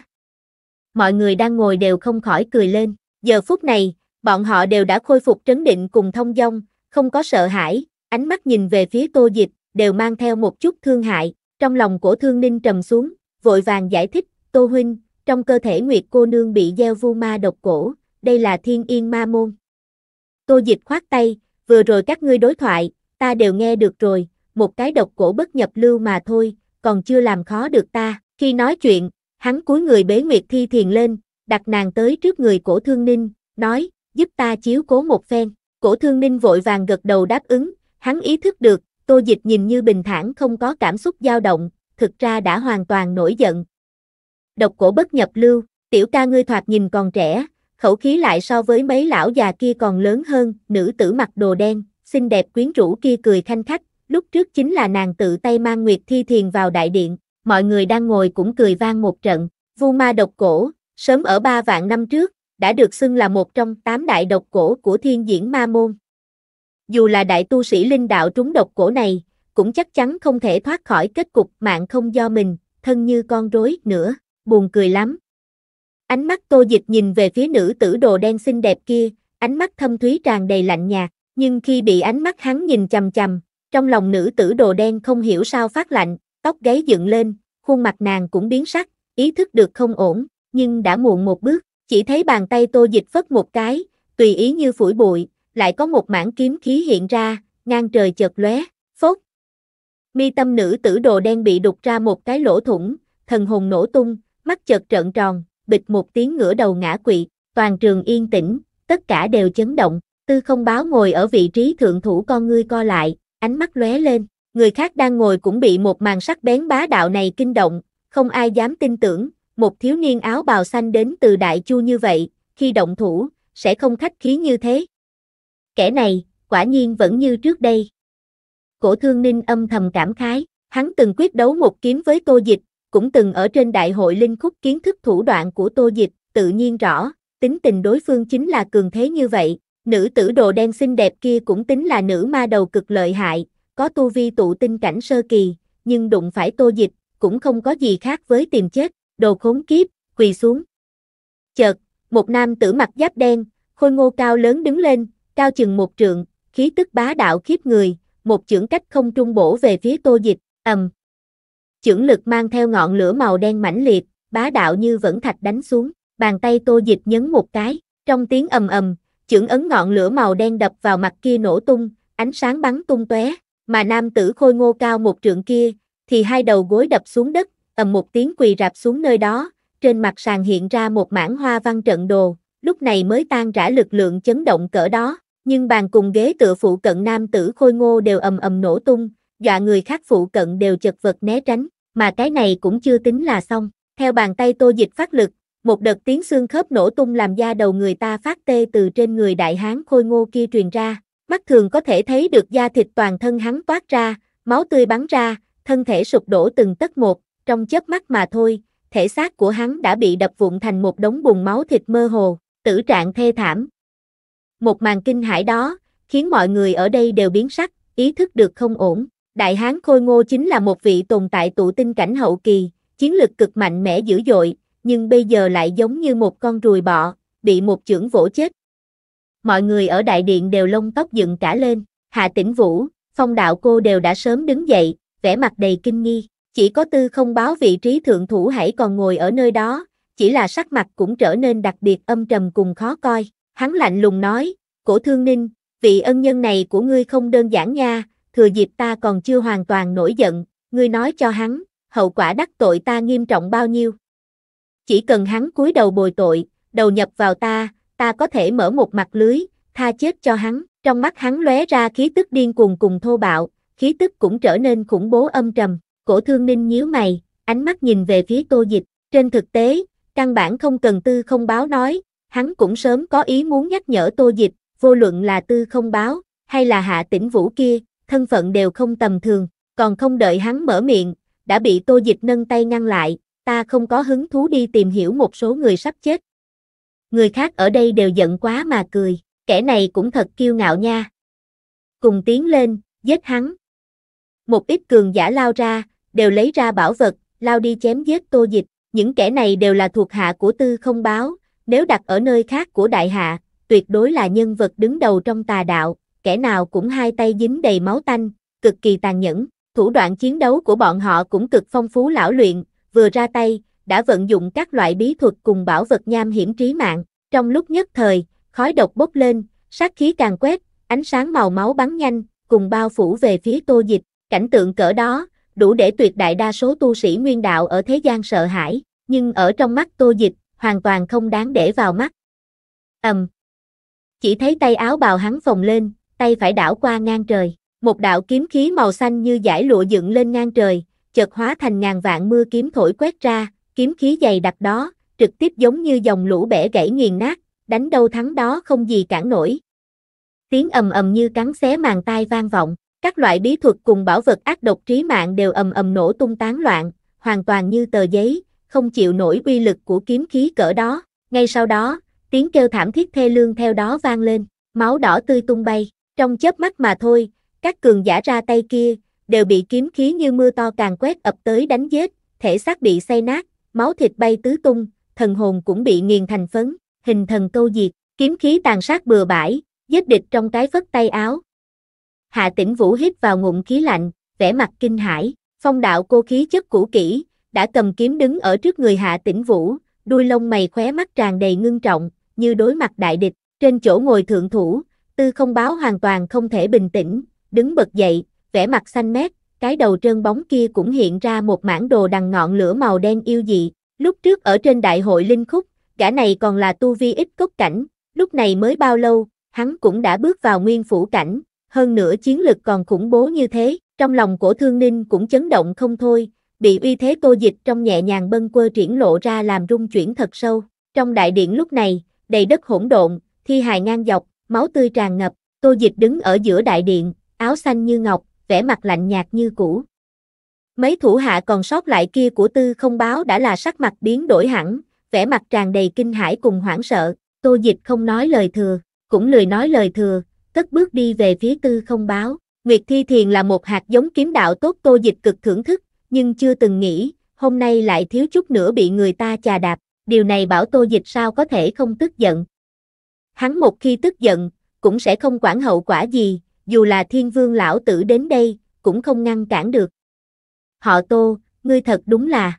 Mọi người đang ngồi đều không khỏi cười lên, giờ phút này, bọn họ đều đã khôi phục trấn định cùng thông dong, không có sợ hãi, ánh mắt nhìn về phía Tô Dịch, đều mang theo một chút thương hại, trong lòng của thương ninh trầm xuống, vội vàng giải thích, Tô Huynh, trong cơ thể Nguyệt cô nương bị gieo vu ma độc cổ, đây là thiên yên ma môn. Tô Dịch khoát tay, vừa rồi các ngươi đối thoại, ta đều nghe được rồi, một cái độc cổ bất nhập lưu mà thôi, còn chưa làm khó được ta. Khi nói chuyện, hắn cúi người bế Nguyệt Thi thiền lên, đặt nàng tới trước người cổ thương ninh, nói, giúp ta chiếu cố một phen. Cổ thương ninh vội vàng gật đầu đáp ứng, hắn ý thức được, Tô Dịch nhìn như bình thản không có cảm xúc dao động, thực ra đã hoàn toàn nổi giận. Độc cổ bất nhập lưu, tiểu ca ngươi thoạt nhìn còn trẻ, khẩu khí lại so với mấy lão già kia còn lớn hơn, nữ tử mặc đồ đen, xinh đẹp quyến rũ kia cười khanh khách, lúc trước chính là nàng tự tay mang Nguyệt Thi Thiền vào đại điện, mọi người đang ngồi cũng cười vang một trận, vu ma độc cổ, sớm ở ba vạn năm trước, đã được xưng là một trong tám đại độc cổ của thiên diễn ma môn dù là đại tu sĩ linh đạo trúng độc cổ này, cũng chắc chắn không thể thoát khỏi kết cục mạng không do mình, thân như con rối nữa, buồn cười lắm. Ánh mắt tô dịch nhìn về phía nữ tử đồ đen xinh đẹp kia, ánh mắt thâm thúy tràn đầy lạnh nhạt, nhưng khi bị ánh mắt hắn nhìn chầm chầm, trong lòng nữ tử đồ đen không hiểu sao phát lạnh, tóc gáy dựng lên, khuôn mặt nàng cũng biến sắc, ý thức được không ổn, nhưng đã muộn một bước, chỉ thấy bàn tay tô dịch phất một cái, tùy ý như phủi bụi, lại có một mảng kiếm khí hiện ra, ngang trời chợt lóe, phốt. Mi tâm nữ tử đồ đen bị đục ra một cái lỗ thủng, thần hồn nổ tung, mắt chợt trợn tròn, bịch một tiếng ngửa đầu ngã quỵ, toàn trường yên tĩnh, tất cả đều chấn động, tư không báo ngồi ở vị trí thượng thủ con ngươi co lại, ánh mắt lóe lên, người khác đang ngồi cũng bị một màn sắc bén bá đạo này kinh động, không ai dám tin tưởng, một thiếu niên áo bào xanh đến từ đại chu như vậy, khi động thủ, sẽ không khách khí như thế kẻ này, quả nhiên vẫn như trước đây. Cổ thương ninh âm thầm cảm khái, hắn từng quyết đấu một kiếm với tô dịch, cũng từng ở trên đại hội linh khúc kiến thức thủ đoạn của tô dịch, tự nhiên rõ, tính tình đối phương chính là cường thế như vậy, nữ tử đồ đen xinh đẹp kia cũng tính là nữ ma đầu cực lợi hại, có tu vi tụ tinh cảnh sơ kỳ, nhưng đụng phải tô dịch, cũng không có gì khác với tìm chết, đồ khốn kiếp, quỳ xuống. Chợt, một nam tử mặc giáp đen, khôi ngô cao lớn đứng lên, cao chừng một trượng, khí tức bá đạo khiếp người, một chưởng cách không trung bổ về phía Tô Dịch, ầm. Chưởng lực mang theo ngọn lửa màu đen mãnh liệt, bá đạo như vẫn thạch đánh xuống, bàn tay Tô Dịch nhấn một cái, trong tiếng ầm ầm, chưởng ấn ngọn lửa màu đen đập vào mặt kia nổ tung, ánh sáng bắn tung tóe, mà nam tử khôi ngô cao một trượng kia thì hai đầu gối đập xuống đất, ầm một tiếng quỳ rạp xuống nơi đó, trên mặt sàn hiện ra một mảng hoa văn trận đồ, lúc này mới tan rã lực lượng chấn động cỡ đó, nhưng bàn cùng ghế tựa phụ cận nam tử khôi ngô đều ầm ầm nổ tung, dọa người khác phụ cận đều chật vật né tránh, mà cái này cũng chưa tính là xong. Theo bàn tay tô dịch phát lực, một đợt tiếng xương khớp nổ tung làm da đầu người ta phát tê từ trên người đại hán khôi ngô kia truyền ra, mắt thường có thể thấy được da thịt toàn thân hắn toát ra, máu tươi bắn ra, thân thể sụp đổ từng tấc một, trong chớp mắt mà thôi, thể xác của hắn đã bị đập vụn thành một đống bùn máu thịt mơ hồ, tử trạng thê thảm, một màn kinh hãi đó, khiến mọi người ở đây đều biến sắc, ý thức được không ổn. Đại Hán Khôi Ngô chính là một vị tồn tại tụ tinh cảnh hậu kỳ, chiến lực cực mạnh mẽ dữ dội, nhưng bây giờ lại giống như một con ruồi bọ, bị một chưởng vỗ chết. Mọi người ở đại điện đều lông tóc dựng cả lên, Hạ Tĩnh Vũ, Phong Đạo Cô đều đã sớm đứng dậy, vẻ mặt đầy kinh nghi, chỉ có tư không báo vị trí thượng thủ hãy còn ngồi ở nơi đó, chỉ là sắc mặt cũng trở nên đặc biệt âm trầm cùng khó coi. Hắn lạnh lùng nói, cổ thương ninh, vị ân nhân này của ngươi không đơn giản nha, thừa dịp ta còn chưa hoàn toàn nổi giận, ngươi nói cho hắn, hậu quả đắc tội ta nghiêm trọng bao nhiêu. Chỉ cần hắn cúi đầu bồi tội, đầu nhập vào ta, ta có thể mở một mặt lưới, tha chết cho hắn. Trong mắt hắn lóe ra khí tức điên cuồng cùng thô bạo, khí tức cũng trở nên khủng bố âm trầm. Cổ thương ninh nhíu mày, ánh mắt nhìn về phía tô dịch. Trên thực tế, căn bản không cần tư không báo nói, hắn cũng sớm có ý muốn nhắc nhở Tô Dịch, vô luận là tư không báo, hay là hạ tĩnh vũ kia, thân phận đều không tầm thường, còn không đợi hắn mở miệng, đã bị Tô Dịch nâng tay ngăn lại, ta không có hứng thú đi tìm hiểu một số người sắp chết. Người khác ở đây đều giận quá mà cười, kẻ này cũng thật kiêu ngạo nha. Cùng tiến lên, giết hắn. Một ít cường giả lao ra, đều lấy ra bảo vật, lao đi chém giết Tô Dịch, những kẻ này đều là thuộc hạ của tư không báo, nếu đặt ở nơi khác của đại hạ, tuyệt đối là nhân vật đứng đầu trong tà đạo, kẻ nào cũng hai tay dính đầy máu tanh, cực kỳ tàn nhẫn, thủ đoạn chiến đấu của bọn họ cũng cực phong phú lão luyện, vừa ra tay, đã vận dụng các loại bí thuật cùng bảo vật nham hiểm trí mạng, trong lúc nhất thời, khói độc bốc lên, sát khí càng quét, ánh sáng màu máu bắn nhanh, cùng bao phủ về phía tô dịch, cảnh tượng cỡ đó, đủ để tuyệt đại đa số tu sĩ nguyên đạo ở thế gian sợ hãi, nhưng ở trong mắt tô dịch, hoàn toàn không đáng để vào mắt. ầm, Chỉ thấy tay áo bào hắn phồng lên, tay phải đảo qua ngang trời. Một đạo kiếm khí màu xanh như giải lụa dựng lên ngang trời, chợt hóa thành ngàn vạn mưa kiếm thổi quét ra, kiếm khí dày đặc đó, trực tiếp giống như dòng lũ bể gãy nghiền nát, đánh đâu thắng đó không gì cản nổi. Tiếng ầm ầm như cắn xé màn tai vang vọng, các loại bí thuật cùng bảo vật ác độc trí mạng đều ầm ầm nổ tung tán loạn, hoàn toàn như tờ giấy, không chịu nổi uy lực của kiếm khí cỡ đó. Ngay sau đó, tiếng kêu thảm thiết thê lương theo đó vang lên, máu đỏ tươi tung bay, trong chớp mắt mà thôi, các cường giả ra tay kia, đều bị kiếm khí như mưa to càng quét ập tới đánh giết, thể xác bị xay nát, máu thịt bay tứ tung, thần hồn cũng bị nghiền thành phấn, hình thần câu diệt, kiếm khí tàn sát bừa bãi, giết địch trong cái phất tay áo. Hạ Tĩnh Vũ hít vào ngụm khí lạnh, vẻ mặt kinh hãi, phong đạo cô khí chất cũ kỹ, đã cầm kiếm đứng ở trước người hạ Tĩnh vũ, đuôi lông mày khóe mắt tràn đầy ngưng trọng, như đối mặt đại địch, trên chỗ ngồi thượng thủ, tư không báo hoàn toàn không thể bình tĩnh, đứng bật dậy, vẻ mặt xanh mét, cái đầu trơn bóng kia cũng hiện ra một mảng đồ đằng ngọn lửa màu đen yêu dị, lúc trước ở trên đại hội linh khúc, gã này còn là tu vi ít cốt cảnh, lúc này mới bao lâu, hắn cũng đã bước vào nguyên phủ cảnh, hơn nữa chiến lực còn khủng bố như thế, trong lòng của thương ninh cũng chấn động không thôi, bị uy thế tô dịch trong nhẹ nhàng bâng quơ triển lộ ra làm rung chuyển thật sâu. Trong đại điện lúc này, đầy đất hỗn độn, thi hài ngang dọc, máu tươi tràn ngập, tô dịch đứng ở giữa đại điện, áo xanh như ngọc, vẻ mặt lạnh nhạt như cũ. Mấy thủ hạ còn sót lại kia của tư không báo đã là sắc mặt biến đổi hẳn, vẻ mặt tràn đầy kinh hãi cùng hoảng sợ, tô dịch không nói lời thừa, cũng lười nói lời thừa, cất bước đi về phía tư không báo. Nguyệt Thi Thiền là một hạt giống kiếm đạo tốt tô dịch cực thưởng thức, nhưng chưa từng nghĩ, hôm nay lại thiếu chút nữa bị người ta chà đạp, điều này bảo tô dịch sao có thể không tức giận. Hắn một khi tức giận, cũng sẽ không quản hậu quả gì, dù là thiên vương lão tử đến đây, cũng không ngăn cản được. Họ tô, ngươi thật đúng là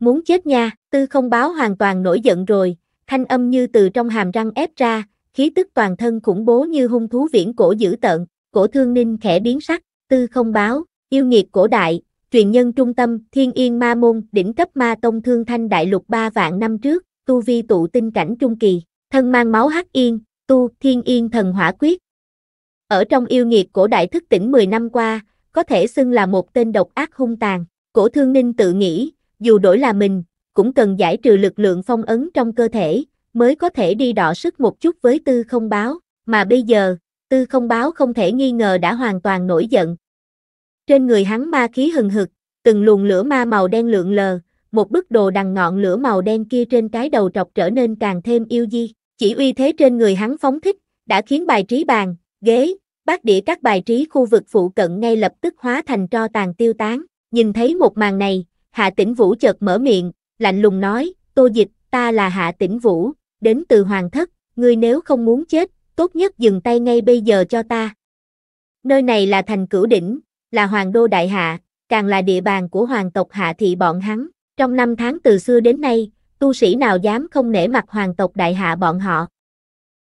muốn chết nha, tư không báo hoàn toàn nổi giận rồi, thanh âm như từ trong hàm răng ép ra, khí tức toàn thân khủng bố như hung thú viễn cổ dữ tợn, cổ thương ninh khẽ biến sắc, tư không báo, yêu nghiệt cổ đại, truyền nhân trung tâm, thiên yên ma môn, đỉnh cấp ma tông thương thanh đại lục ba vạn năm trước, tu vi tụ tinh cảnh trung kỳ, thân mang máu hắc yên, tu thiên yên thần hỏa quyết. Ở trong yêu nghiệt cổ đại thức tỉnh 10 năm qua, có thể xưng là một tên độc ác hung tàn, cổ thương ninh tự nghĩ, dù đổi là mình, cũng cần giải trừ lực lượng phong ấn trong cơ thể, mới có thể đi đọ sức một chút với tư không báo, mà bây giờ, tư không báo không thể nghi ngờ đã hoàn toàn nổi giận, trên người hắn ma khí hừng hực, từng luồng lửa ma màu đen lượn lờ, một bức đồ đằng ngọn lửa màu đen kia trên cái đầu trọc trở nên càng thêm yêu di. Chỉ uy thế trên người hắn phóng thích, đã khiến bài trí bàn, ghế, bát đĩa các bài trí khu vực phụ cận ngay lập tức hóa thành tro tàn tiêu tán. Nhìn thấy một màn này, Hạ Tĩnh Vũ chợt mở miệng, lạnh lùng nói, tô dịch, ta là Hạ Tĩnh Vũ, đến từ Hoàng Thất, ngươi nếu không muốn chết, tốt nhất dừng tay ngay bây giờ cho ta. Nơi này là thành cửu đỉnh, là hoàng đô đại hạ, càng là địa bàn của hoàng tộc hạ thị bọn hắn. Trong năm tháng từ xưa đến nay, tu sĩ nào dám không nể mặt hoàng tộc đại hạ bọn họ.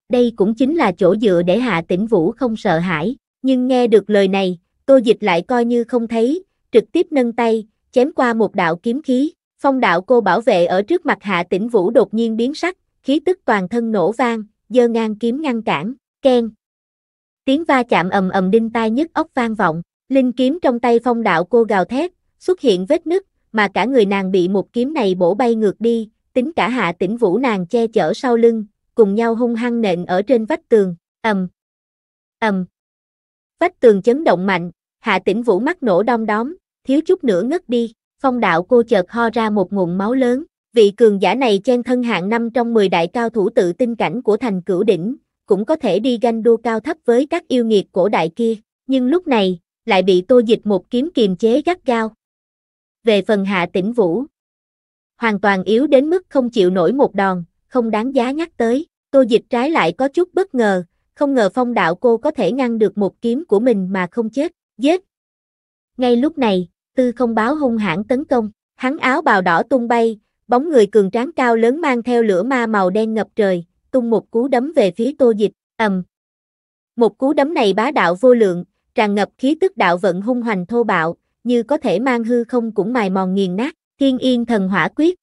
Đây cũng chính là chỗ dựa để hạ tỉnh vũ không sợ hãi, nhưng nghe được lời này, tô dịch lại coi như không thấy, trực tiếp nâng tay, chém qua một đạo kiếm khí, phong đạo cô bảo vệ ở trước mặt hạ tỉnh vũ đột nhiên biến sắc, khí tức toàn thân nổ vang, dơ ngang kiếm ngăn cản, khen Tiếng va chạm ầm ầm đinh tai nhất ốc vang vọng, Linh kiếm trong tay phong đạo cô gào thét, xuất hiện vết nứt, mà cả người nàng bị một kiếm này bổ bay ngược đi, tính cả hạ tỉnh vũ nàng che chở sau lưng, cùng nhau hung hăng nện ở trên vách tường, ầm, ầm. Vách tường chấn động mạnh, hạ tỉnh vũ mắt nổ đom đóm, thiếu chút nữa ngất đi, phong đạo cô chợt ho ra một nguồn máu lớn, vị cường giả này chen thân hạng năm trong 10 đại cao thủ tự tinh cảnh của thành cửu đỉnh, cũng có thể đi ganh đua cao thấp với các yêu nghiệt cổ đại kia, nhưng lúc này, lại bị tô dịch một kiếm kiềm chế gắt gao. Về phần hạ tỉnh vũ, hoàn toàn yếu đến mức không chịu nổi một đòn, không đáng giá nhắc tới, tô dịch trái lại có chút bất ngờ, không ngờ phong đạo cô có thể ngăn được một kiếm của mình mà không chết, giết. Ngay lúc này, tư không báo hung hãn tấn công, hắn áo bào đỏ tung bay, bóng người cường tráng cao lớn mang theo lửa ma màu đen ngập trời, tung một cú đấm về phía tô dịch, ầm. Một cú đấm này bá đạo vô lượng, tràn ngập khí tức đạo vận hung hoành thô bạo, như có thể mang hư không cũng mài mòn nghiền nát, thiên yên thần hỏa quyết.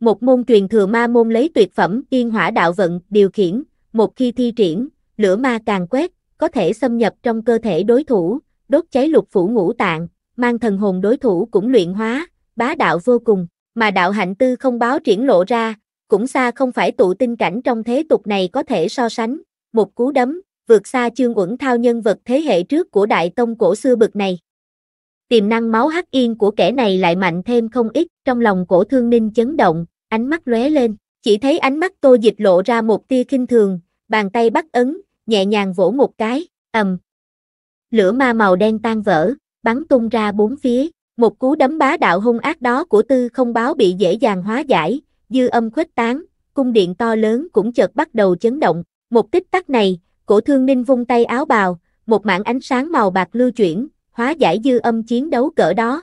Một môn truyền thừa ma môn lấy tuyệt phẩm yên hỏa đạo vận điều khiển, một khi thi triển, lửa ma càng quét, có thể xâm nhập trong cơ thể đối thủ, đốt cháy lục phủ ngũ tạng, mang thần hồn đối thủ cũng luyện hóa, bá đạo vô cùng, mà đạo hạnh tư không báo triển lộ ra, cũng xa không phải tụ tinh cảnh trong thế tục này có thể so sánh, một cú đấm, vượt xa chương uẩn thao nhân vật thế hệ trước của đại tông cổ xưa bực này. Tiềm năng máu hắc yên của kẻ này lại mạnh thêm không ít, trong lòng cổ thương ninh chấn động, ánh mắt lóe lên, chỉ thấy ánh mắt tô dịch lộ ra một tia kinh thường, bàn tay bắt ấn, nhẹ nhàng vỗ một cái, ầm. Lửa ma màu đen tan vỡ, bắn tung ra bốn phía, một cú đấm bá đạo hung ác đó của tư không báo bị dễ dàng hóa giải, dư âm khuếch tán, cung điện to lớn cũng chợt bắt đầu chấn động, một tích tắc này, Cổ thương ninh vung tay áo bào, một mảng ánh sáng màu bạc lưu chuyển, hóa giải dư âm chiến đấu cỡ đó.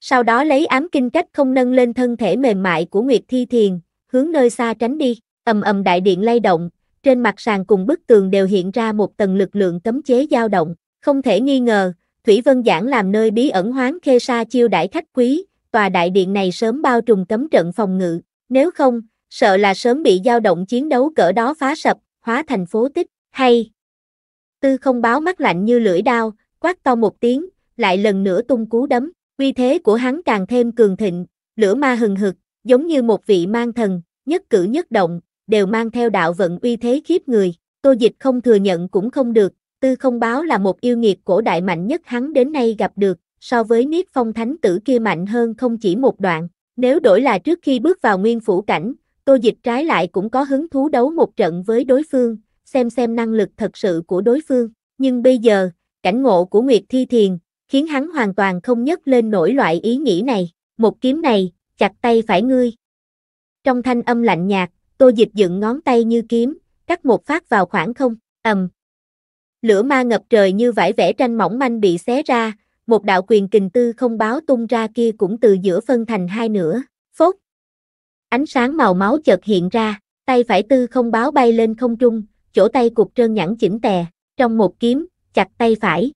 Sau đó lấy ám kinh cách không nâng lên thân thể mềm mại của Nguyệt Thi Thiền, hướng nơi xa tránh đi, ầm ầm đại điện lay động, trên mặt sàn cùng bức tường đều hiện ra một tầng lực lượng cấm chế dao động, không thể nghi ngờ, Thủy Vân Giảng làm nơi bí ẩn hoán khê sa chiêu đãi khách quý, tòa đại điện này sớm bao trùm cấm trận phòng ngự, nếu không, sợ là sớm bị dao động chiến đấu cỡ đó phá sập, hóa thành phố tích hay. Tư không báo mắt lạnh như lưỡi đao, quát to một tiếng, lại lần nữa tung cú đấm, uy thế của hắn càng thêm cường thịnh, lửa ma hừng hực, giống như một vị mang thần, nhất cử nhất động, đều mang theo đạo vận uy thế khiếp người, tô dịch không thừa nhận cũng không được, tư không báo là một yêu nghiệt cổ đại mạnh nhất hắn đến nay gặp được, so với niết phong thánh tử kia mạnh hơn không chỉ một đoạn, nếu đổi là trước khi bước vào nguyên phủ cảnh, tô dịch trái lại cũng có hứng thú đấu một trận với đối phương, xem xem năng lực thật sự của đối phương. Nhưng bây giờ, cảnh ngộ của Nguyệt Thi Thiền, khiến hắn hoàn toàn không nhấc lên nổi loại ý nghĩ này. Một kiếm này, chặt tay phải ngươi. Trong thanh âm lạnh nhạt, tô dịch dựng ngón tay như kiếm, cắt một phát vào khoảng không, ầm. Lửa ma ngập trời như vải vẽ tranh mỏng manh bị xé ra, một đạo quyền kình tư không báo tung ra kia cũng từ giữa phân thành hai nửa, phốt. Ánh sáng màu máu chợt hiện ra, tay phải tư không báo bay lên không trung, chỗ tay cục trơn nhẵn chỉnh tè, trong một kiếm, chặt tay phải.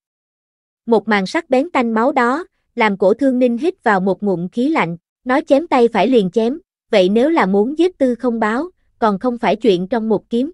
Một màn sắc bén tanh máu đó, làm cổ thương ninh hít vào một ngụm khí lạnh, nói chém tay phải liền chém, vậy nếu là muốn giết tư không báo, còn không phải chuyện trong một kiếm.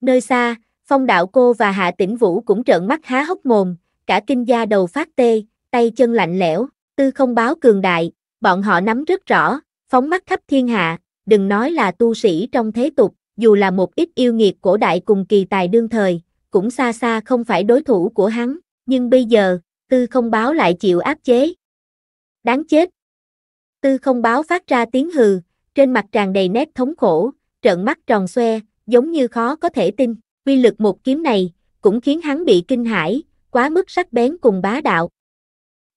Nơi xa, phong đạo cô và hạ tĩnh vũ cũng trợn mắt há hốc mồm, cả kinh gia đầu phát tê, tay chân lạnh lẽo, tư không báo cường đại, bọn họ nắm rất rõ, phóng mắt khắp thiên hạ, đừng nói là tu sĩ trong thế tục, dù là một ít yêu nghiệt cổ đại cùng kỳ tài đương thời, cũng xa xa không phải đối thủ của hắn, nhưng bây giờ, tư không báo lại chịu áp chế. Đáng chết! Tư không báo phát ra tiếng hừ, trên mặt tràn đầy nét thống khổ, trợn mắt tròn xoe, giống như khó có thể tin, quy lực một kiếm này, cũng khiến hắn bị kinh hãi, quá mức sắc bén cùng bá đạo.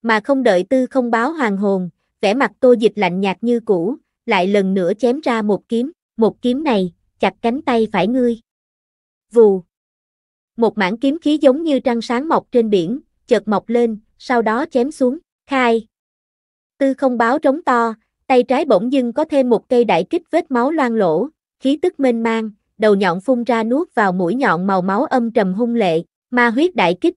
Mà không đợi tư không báo hoàng hồn, vẻ mặt tô dịch lạnh nhạt như cũ, lại lần nữa chém ra một kiếm, một kiếm này, chặt cánh tay phải ngươi. Vù. Một mảng kiếm khí giống như trăng sáng mọc trên biển, chợt mọc lên, sau đó chém xuống, khai. Tư không báo trống to, tay trái bỗng dưng có thêm một cây đại kích vết máu loang lỗ, khí tức mênh mang, đầu nhọn phun ra nuốt vào mũi nhọn màu máu âm trầm hung lệ, ma huyết đại kích.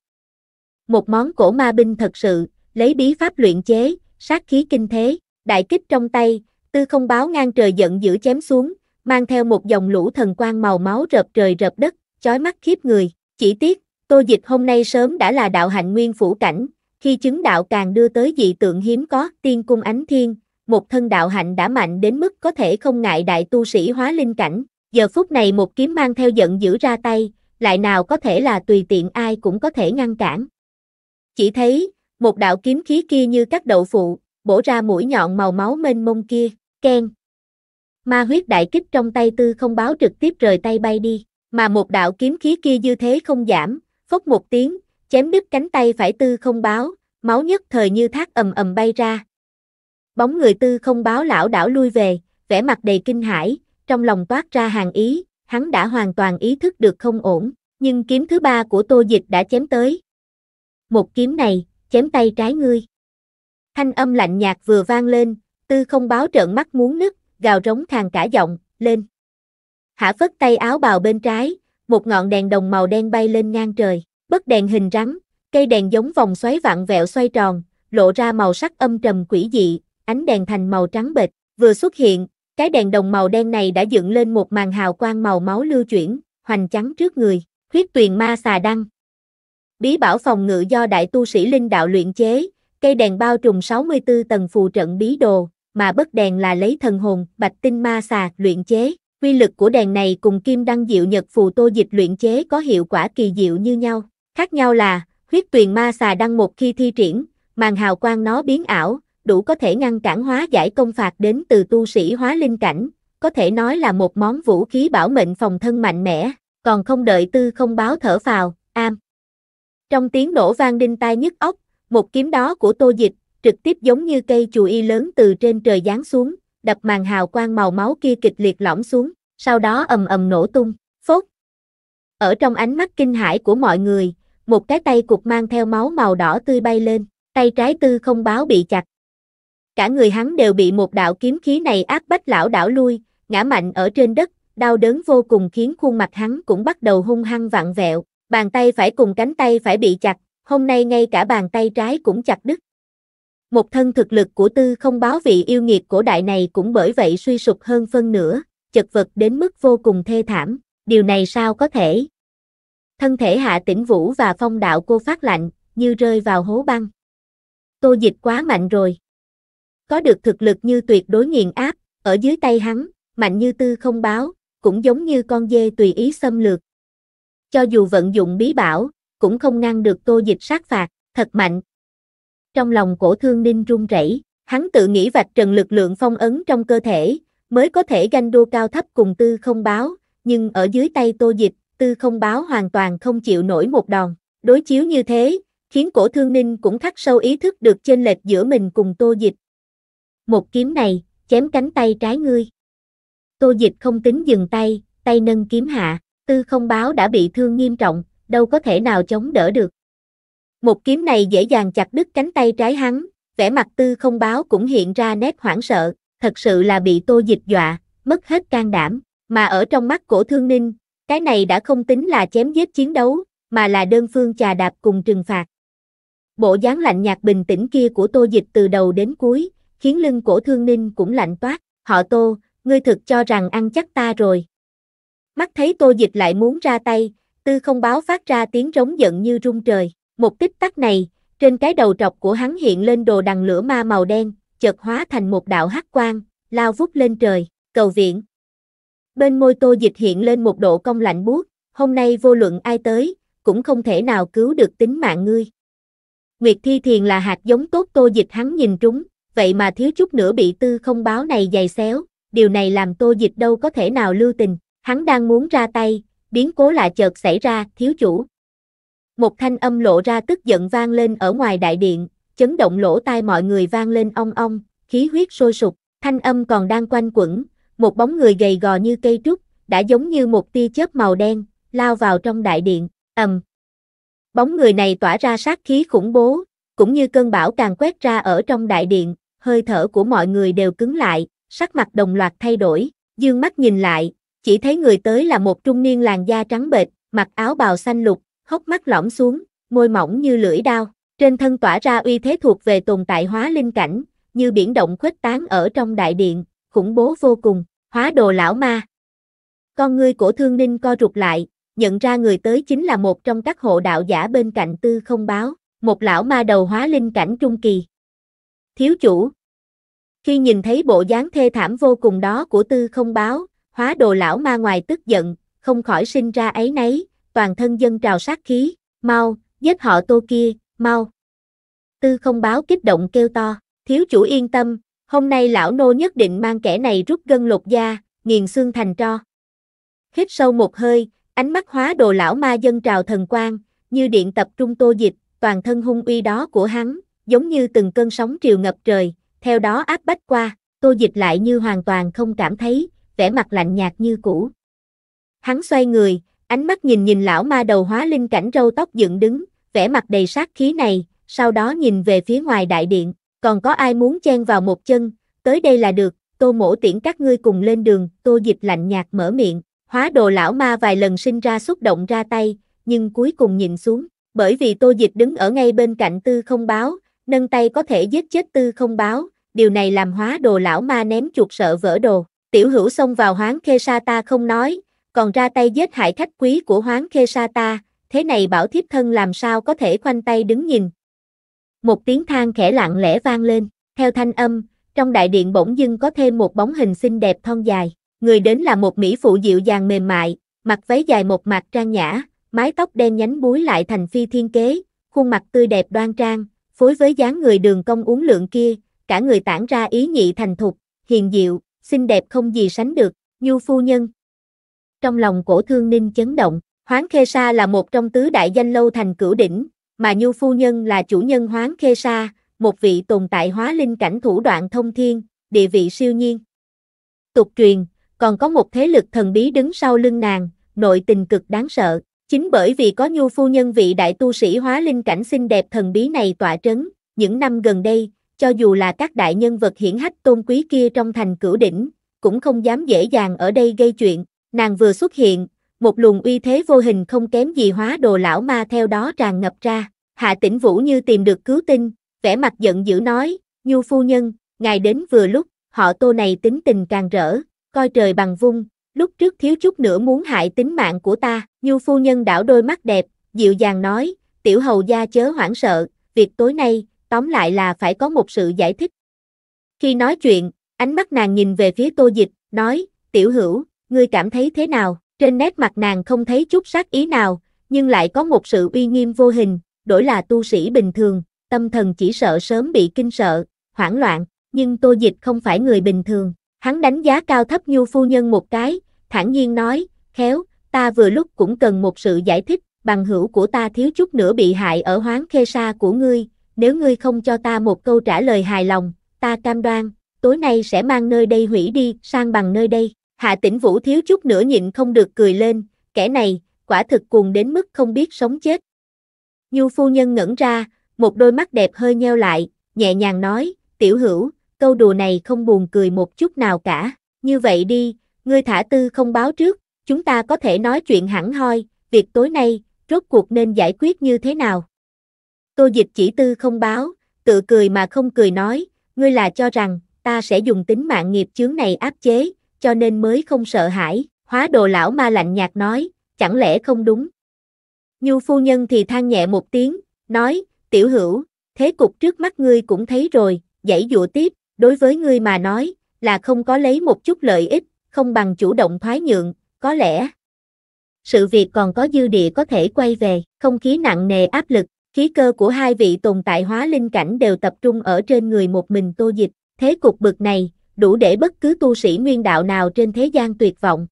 Một món cổ ma binh thật sự, lấy bí pháp luyện chế, sát khí kinh thế, đại kích trong tay, tư không báo ngang trời giận dữ chém xuống, mang theo một dòng lũ thần quang màu máu rợp trời rợp đất, chói mắt khiếp người. Chỉ tiếc, Tô Dịch hôm nay sớm đã là đạo hạnh nguyên phủ cảnh, khi chứng đạo càng đưa tới dị tượng hiếm có, tiên cung ánh thiên, một thân đạo hạnh đã mạnh đến mức có thể không ngại đại tu sĩ hóa linh cảnh. Giờ phút này một kiếm mang theo giận dữ ra tay, lại nào có thể là tùy tiện ai cũng có thể ngăn cản. Chỉ thấy, một đạo kiếm khí kia như các đậu phụ, bổ ra mũi nhọn màu máu mênh mông kia, keng. Ma huyết đại kích trong tay tư không báo trực tiếp rời tay bay đi, mà một đạo kiếm khí kia dư thế không giảm, phốc một tiếng, chém đứt cánh tay phải tư không báo, máu nhất thời như thác ầm ầm bay ra. Bóng người tư không báo lão đảo lui về, vẻ mặt đầy kinh hãi, trong lòng toát ra hàng ý, hắn đã hoàn toàn ý thức được không ổn, nhưng kiếm thứ ba của tô dịch đã chém tới. Một kiếm này, chém tay trái ngươi. Thanh âm lạnh nhạt vừa vang lên, tư không báo trợn mắt muốn nứt, gào rống khàn cả giọng, lên. Hạ phất tay áo bào bên trái, một ngọn đèn đồng màu đen bay lên ngang trời, bất đèn hình rắn, cây đèn giống vòng xoáy vặn vẹo xoay tròn, lộ ra màu sắc âm trầm quỷ dị, ánh đèn thành màu trắng bệch, vừa xuất hiện, cái đèn đồng màu đen này đã dựng lên một màn hào quang màu máu lưu chuyển, hoành trắng trước người, huyết tuyền ma xà đăng. Bí bảo phòng ngự do đại tu sĩ linh đạo luyện chế, cây đèn bao trùm 64 tầng phù trận bí đồ, mà bất đèn là lấy thần hồn, bạch tinh ma xà, luyện chế. Quy lực của đèn này cùng kim đăng diệu nhật phù tô dịch luyện chế có hiệu quả kỳ diệu như nhau. Khác nhau là, huyết tuyền ma xà đăng một khi thi triển, màn hào quang nó biến ảo, đủ có thể ngăn cản hóa giải công phạt đến từ tu sĩ hóa linh cảnh, có thể nói là một món vũ khí bảo mệnh phòng thân mạnh mẽ, còn không đợi tư không báo thở phào, am. Trong tiếng nổ vang đinh tai nhức óc, một kiếm đó của tô dịch trực tiếp giống như cây chùy lớn từ trên trời giáng xuống, đập màn hào quang màu máu kia kịch liệt lõm xuống, sau đó ầm ầm nổ tung, phốt. Ở trong ánh mắt kinh hãi của mọi người, một cái tay cục mang theo máu màu đỏ tươi bay lên, tay trái tư không báo bị chặt. Cả người hắn đều bị một đạo kiếm khí này áp bách lão đảo lui, ngã mạnh ở trên đất, đau đớn vô cùng khiến khuôn mặt hắn cũng bắt đầu hung hăng vặn vẹo, bàn tay phải cùng cánh tay phải bị chặt, hôm nay ngay cả bàn tay trái cũng chặt đứt. Một thân thực lực của tư không báo vị yêu nghiệt cổ đại này cũng bởi vậy suy sụp hơn phân nửa, chật vật đến mức vô cùng thê thảm, điều này sao có thể? Thân thể hạ Tĩnh vũ và phong đạo cô phát lạnh, như rơi vào hố băng. Tô dịch quá mạnh rồi. Có được thực lực như tuyệt đối nghiền áp, ở dưới tay hắn, mạnh như tư không báo, cũng giống như con dê tùy ý xâm lược. Cho dù vận dụng bí bảo, cũng không ngăn được tô dịch sát phạt, thật mạnh trong lòng cổ thương ninh run rẩy, hắn tự nghĩ vạch trần lực lượng phong ấn trong cơ thể, mới có thể ganh đua cao thấp cùng tư không báo, nhưng ở dưới tay tô dịch, tư không báo hoàn toàn không chịu nổi một đòn, đối chiếu như thế, khiến cổ thương ninh cũng khắc sâu ý thức được chênh lệch giữa mình cùng tô dịch. Một kiếm này, chém cánh tay trái ngươi. Tô dịch không tính dừng tay, tay nâng kiếm hạ, tư không báo đã bị thương nghiêm trọng, đâu có thể nào chống đỡ được. Một kiếm này dễ dàng chặt đứt cánh tay trái hắn, vẻ mặt tư không báo cũng hiện ra nét hoảng sợ, thật sự là bị tô dịch dọa, mất hết can đảm, mà ở trong mắt cổ thương ninh, cái này đã không tính là chém giết chiến đấu, mà là đơn phương trà đạp cùng trừng phạt. Bộ dáng lạnh nhạt bình tĩnh kia của tô dịch từ đầu đến cuối, khiến lưng cổ thương ninh cũng lạnh toát, họ tô, ngươi thực cho rằng ăn chắc ta rồi. Mắt thấy tô dịch lại muốn ra tay, tư không báo phát ra tiếng rống giận như rung trời. Một tích tắc này, trên cái đầu trọc của hắn hiện lên đồ đằng lửa ma màu đen, chợt hóa thành một đạo hắc quang, lao vút lên trời, cầu viện. Bên môi tô dịch hiện lên một độ cong lạnh buốt, hôm nay vô luận ai tới, cũng không thể nào cứu được tính mạng ngươi. Nguyệt Thi Thiền là hạt giống tốt tô dịch hắn nhìn trúng, vậy mà thiếu chút nữa bị tư không báo này dày xéo, điều này làm tô dịch đâu có thể nào lưu tình, hắn đang muốn ra tay, biến cố lạ chợt xảy ra, thiếu chủ. Một thanh âm lộ ra tức giận vang lên ở ngoài đại điện, chấn động lỗ tai mọi người vang lên ong ong, khí huyết sôi sục, thanh âm còn đang quanh quẩn, một bóng người gầy gò như cây trúc, đã giống như một tia chớp màu đen, lao vào trong đại điện, ầm. Bóng người này tỏa ra sát khí khủng bố, cũng như cơn bão càng quét ra ở trong đại điện, hơi thở của mọi người đều cứng lại, sắc mặt đồng loạt thay đổi, dương mắt nhìn lại, chỉ thấy người tới là một trung niên làn da trắng bệch, mặc áo bào xanh lục, hốc mắt lõm xuống, môi mỏng như lưỡi dao, trên thân tỏa ra uy thế thuộc về tồn tại hóa linh cảnh, như biển động khuếch tán ở trong đại điện, khủng bố vô cùng, hóa đồ lão ma. Con ngươi của thương ninh co rụt lại, nhận ra người tới chính là một trong các hộ đạo giả bên cạnh tư không báo, một lão ma đầu hóa linh cảnh trung kỳ. Thiếu chủ Khi nhìn thấy bộ dáng thê thảm vô cùng đó của tư không báo, hóa đồ lão ma ngoài tức giận, không khỏi sinh ra ấy nấy, toàn thân dân trào sát khí, mau, giết họ tô kia, mau. Tư không báo kích động kêu to, thiếu chủ yên tâm, hôm nay lão nô nhất định mang kẻ này rút gân lột da, nghiền xương thành tro. Hít sâu một hơi, ánh mắt hóa đồ lão ma dân trào thần quang, như điện tập trung tô dịch, toàn thân hung uy đó của hắn, giống như từng cơn sóng triều ngập trời, theo đó áp bách qua, tô dịch lại như hoàn toàn không cảm thấy, vẻ mặt lạnh nhạt như cũ. Hắn xoay người, Ánh mắt nhìn nhìn lão ma đầu hóa linh cảnh râu tóc dựng đứng, vẻ mặt đầy sát khí này, sau đó nhìn về phía ngoài đại điện, còn có ai muốn chen vào một chân, tới đây là được, tô mổ tiễn các ngươi cùng lên đường, tô dịch lạnh nhạt mở miệng, hóa đồ lão ma vài lần sinh ra xúc động ra tay, nhưng cuối cùng nhìn xuống, bởi vì tô dịch đứng ở ngay bên cạnh tư không báo, nâng tay có thể giết chết tư không báo, điều này làm hóa đồ lão ma ném chuột sợ vỡ đồ, tiểu hữu xông vào hoáng khê sa ta không nói, còn ra tay giết hại khách quý của hoán Khê Sa ta, thế này bảo thiếp thân làm sao có thể khoanh tay đứng nhìn. Một tiếng than khẽ lặng lẽ vang lên, theo thanh âm, trong đại điện bỗng dưng có thêm một bóng hình xinh đẹp thon dài, người đến là một mỹ phụ dịu dàng mềm mại, mặc váy dài một mặt trang nhã, mái tóc đen nhánh búi lại thành phi thiên kế, khuôn mặt tươi đẹp đoan trang, phối với dáng người đường cong uốn lượn kia, cả người tản ra ý nhị thành thục, hiền diệu, xinh đẹp không gì sánh được, nhu phu nhân, trong lòng cổ thương ninh chấn động, Hoán Khê Sa là một trong tứ đại danh lâu thành cửu đỉnh, mà Nhu Phu Nhân là chủ nhân Hoán Khê Sa, một vị tồn tại hóa linh cảnh thủ đoạn thông thiên, địa vị siêu nhiên. Tục truyền, còn có một thế lực thần bí đứng sau lưng nàng, nội tình cực đáng sợ. Chính bởi vì có Nhu Phu Nhân vị đại tu sĩ hóa linh cảnh xinh đẹp thần bí này tỏa trấn, những năm gần đây, cho dù là các đại nhân vật hiển hách tôn quý kia trong thành cửu đỉnh, cũng không dám dễ dàng ở đây gây chuyện, Nàng vừa xuất hiện, một luồng uy thế vô hình không kém gì hóa đồ lão ma theo đó tràn ngập ra. Hạ Tĩnh Vũ như tìm được cứu tinh, vẻ mặt giận dữ nói, "Nhu phu nhân, ngài đến vừa lúc, họ Tô này tính tình càng rỡ, coi trời bằng vung, lúc trước thiếu chút nữa muốn hại tính mạng của ta." Nhu phu nhân đảo đôi mắt đẹp, dịu dàng nói, "Tiểu hầu gia chớ hoảng sợ, việc tối nay, tóm lại là phải có một sự giải thích." Khi nói chuyện, ánh mắt nàng nhìn về phía Tô Dịch, nói, "Tiểu Hữu, ngươi cảm thấy thế nào? Trên nét mặt nàng không thấy chút sát ý nào, nhưng lại có một sự uy nghiêm vô hình, đổi là tu sĩ bình thường, tâm thần chỉ sợ sớm bị kinh sợ, hoảng loạn, nhưng Tô Dịch không phải người bình thường. Hắn đánh giá cao thấp Nhu phu nhân một cái, thản nhiên nói, khéo, ta vừa lúc cũng cần một sự giải thích, bằng hữu của ta thiếu chút nữa bị hại ở hoán khê sa của ngươi, nếu ngươi không cho ta một câu trả lời hài lòng, ta cam đoan, tối nay sẽ mang nơi đây hủy đi, sang bằng nơi đây. Hạ Tĩnh Vũ thiếu chút nữa nhịn không được cười lên, kẻ này, quả thực cuồng đến mức không biết sống chết. Nhu phu nhân ngẩn ra, một đôi mắt đẹp hơi nheo lại, nhẹ nhàng nói, tiểu hữu, câu đùa này không buồn cười một chút nào cả, như vậy đi, ngươi thả tư không báo trước, chúng ta có thể nói chuyện hẳn hoi, việc tối nay, rốt cuộc nên giải quyết như thế nào. Tô dịch chỉ tư không báo, tự cười mà không cười nói, ngươi là cho rằng, ta sẽ dùng tính mạng nghiệp chướng này áp chế, cho nên mới không sợ hãi, hóa đồ lão ma lạnh nhạt nói, chẳng lẽ không đúng. Nhu phu nhân thì than nhẹ một tiếng, nói, tiểu hữu, thế cục trước mắt ngươi cũng thấy rồi, dãy dụa tiếp, đối với ngươi mà nói, là không có lấy một chút lợi ích, không bằng chủ động thoái nhượng, có lẽ. Sự việc còn có dư địa có thể quay về, không khí nặng nề áp lực, khí cơ của hai vị tồn tại hóa linh cảnh đều tập trung ở trên người một mình tô dịch, thế cục bực này, đủ để bất cứ tu sĩ nguyên đạo nào trên thế gian tuyệt vọng.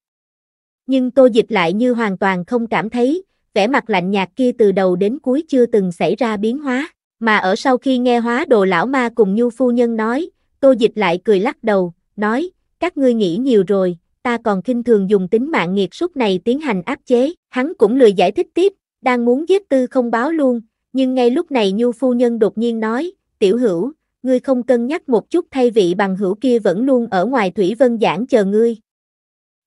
Nhưng Tô Dịch lại như hoàn toàn không cảm thấy, vẻ mặt lạnh nhạt kia từ đầu đến cuối chưa từng xảy ra biến hóa, mà ở sau khi nghe hóa đồ lão ma cùng Nhu Phu Nhân nói, Tô Dịch lại cười lắc đầu, nói, các ngươi nghĩ nhiều rồi, ta còn kinh thường dùng tính mạng nghiệt súc này tiến hành áp chế, hắn cũng lười giải thích tiếp, đang muốn giết tư không báo luôn, nhưng ngay lúc này Nhu Phu Nhân đột nhiên nói, tiểu hữu, ngươi không cân nhắc một chút thay vị bằng hữu kia vẫn luôn ở ngoài thủy vân giảng chờ ngươi.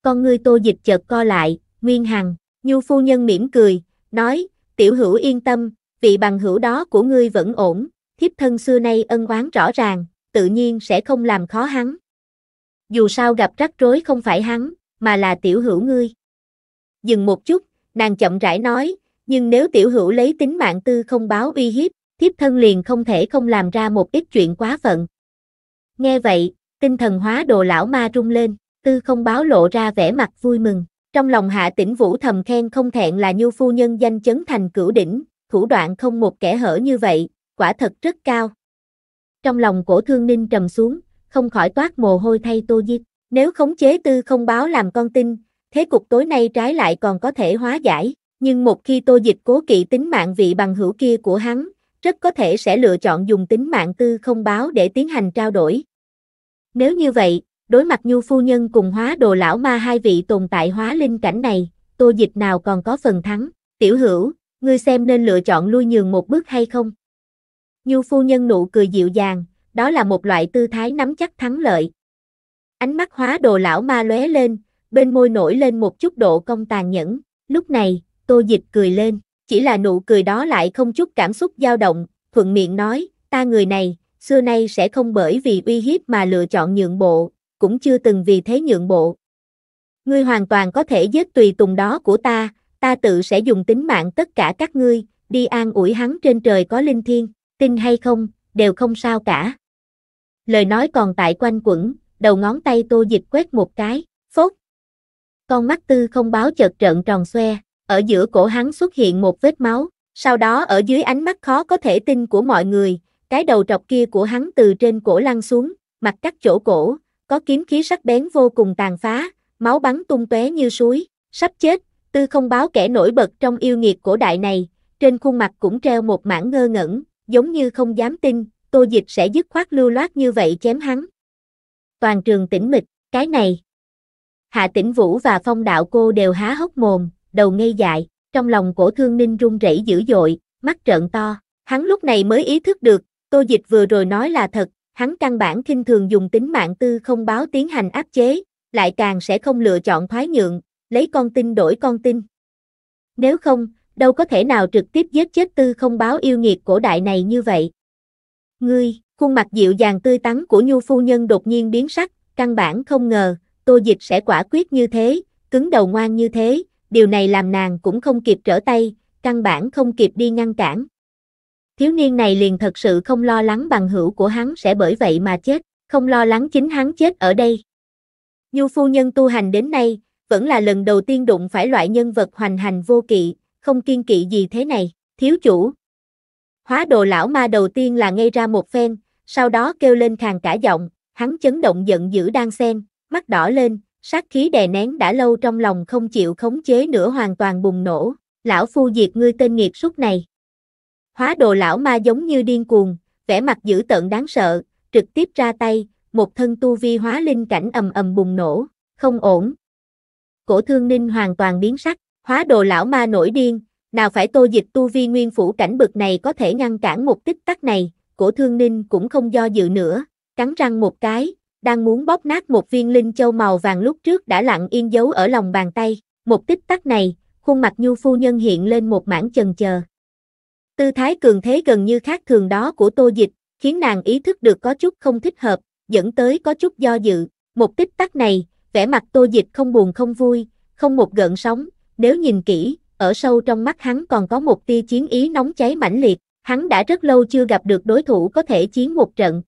Con ngươi tô dịch chợt co lại, Nguyên Hằng, Nhu phu nhân mỉm cười, nói, tiểu hữu yên tâm, vị bằng hữu đó của ngươi vẫn ổn, thiếp thân xưa nay ân oán rõ ràng, tự nhiên sẽ không làm khó hắn. Dù sao gặp rắc rối không phải hắn, mà là tiểu hữu ngươi. Dừng một chút, nàng chậm rãi nói, nhưng nếu tiểu hữu lấy tính mạng tư không báo uy hiếp, thiếp thân liền không thể không làm ra một ít chuyện quá phận. Nghe vậy, tinh thần hóa đồ lão ma rung lên, tư không báo lộ ra vẻ mặt vui mừng. Trong lòng hạ tỉnh vũ thầm khen không thẹn là nhu phu nhân danh chấn thành cửu đỉnh, thủ đoạn không một kẻ hở như vậy, quả thật rất cao. Trong lòng cổ thương ninh trầm xuống, không khỏi toát mồ hôi thay tô diệp, nếu khống chế tư không báo làm con tin, thế cục tối nay trái lại còn có thể hóa giải, nhưng một khi tô dịch cố kỵ tính mạng vị bằng hữu kia của hắn, rất có thể sẽ lựa chọn dùng tính mạng tư không báo để tiến hành trao đổi. Nếu như vậy, đối mặt Nhu Phu Nhân cùng hóa đồ lão ma hai vị tồn tại hóa linh cảnh này, tô dịch nào còn có phần thắng, tiểu hữu, ngươi xem nên lựa chọn lui nhường một bước hay không? Nhu Phu Nhân nụ cười dịu dàng, đó là một loại tư thái nắm chắc thắng lợi. Ánh mắt hóa đồ lão ma lóe lên, bên môi nổi lên một chút độ công tàn nhẫn, lúc này, tô dịch cười lên chỉ là nụ cười đó lại không chút cảm xúc dao động, thuận miệng nói, ta người này, xưa nay sẽ không bởi vì uy hiếp mà lựa chọn nhượng bộ, cũng chưa từng vì thế nhượng bộ. Ngươi hoàn toàn có thể giết tùy tùng đó của ta, ta tự sẽ dùng tính mạng tất cả các ngươi, đi an ủi hắn trên trời có linh thiên, tin hay không, đều không sao cả. Lời nói còn tại quanh quẩn, đầu ngón tay tô dịch quét một cái, phốt. Con mắt tư không báo chợt trợn tròn xoe, ở giữa cổ hắn xuất hiện một vết máu, sau đó ở dưới ánh mắt khó có thể tin của mọi người, cái đầu trọc kia của hắn từ trên cổ lăn xuống, mặt cắt chỗ cổ, có kiếm khí sắc bén vô cùng tàn phá, máu bắn tung tóe như suối, sắp chết, tư không báo kẻ nổi bật trong yêu nghiệt cổ đại này, trên khuôn mặt cũng treo một mảng ngơ ngẩn, giống như không dám tin, tô dịch sẽ dứt khoát lưu loát như vậy chém hắn. Toàn trường tĩnh mịch, cái này. Hạ tĩnh vũ và phong đạo cô đều há hốc mồm, đầu ngây dại, trong lòng cổ thương ninh run rẩy dữ dội, mắt trợn to, hắn lúc này mới ý thức được, tô dịch vừa rồi nói là thật, hắn căn bản kinh thường dùng tính mạng tư không báo tiến hành áp chế, lại càng sẽ không lựa chọn thoái nhượng, lấy con tin đổi con tin. Nếu không, đâu có thể nào trực tiếp giết chết tư không báo yêu nghiệt cổ đại này như vậy. Ngươi, khuôn mặt dịu dàng tươi tắn của nhu phu nhân đột nhiên biến sắc, căn bản không ngờ, tô dịch sẽ quả quyết như thế, cứng đầu ngoan như thế, điều này làm nàng cũng không kịp trở tay, căn bản không kịp đi ngăn cản. Thiếu niên này liền thật sự không lo lắng bằng hữu của hắn sẽ bởi vậy mà chết, không lo lắng chính hắn chết ở đây. Nhu phu nhân tu hành đến nay, vẫn là lần đầu tiên đụng phải loại nhân vật hoành hành vô kỵ, không kiên kỵ gì thế này, thiếu chủ. Hóa đồ lão ma đầu tiên là ngay ra một phen, sau đó kêu lên khàn cả giọng, hắn chấn động giận dữ đang xen, mắt đỏ lên, sát khí đè nén đã lâu trong lòng không chịu khống chế nữa hoàn toàn bùng nổ, lão phu diệt ngươi tên nghiệp súc này. Hóa đồ lão ma giống như điên cuồng, vẻ mặt dữ tợn đáng sợ, trực tiếp ra tay, một thân tu vi hóa linh cảnh ầm ầm bùng nổ, không ổn. Cổ thương ninh hoàn toàn biến sắc, hóa đồ lão ma nổi điên, nào phải tô dịch tu vi nguyên phủ cảnh bực này có thể ngăn cản một tích tắc này, cổ thương ninh cũng không do dự nữa, cắn răng một cái, đang muốn bóp nát một viên linh châu màu vàng lúc trước đã lặng yên giấu ở lòng bàn tay. Một tích tắc này, khuôn mặt nhu phu nhân hiện lên một mảng chần chờ. Tư thái cường thế gần như khác thường đó của tô dịch, khiến nàng ý thức được có chút không thích hợp, dẫn tới có chút do dự. Một tích tắc này, vẻ mặt tô dịch không buồn không vui, không một gợn sóng, nếu nhìn kỹ, ở sâu trong mắt hắn còn có một tia chiến ý nóng cháy mãnh liệt, hắn đã rất lâu chưa gặp được đối thủ có thể chiến một trận,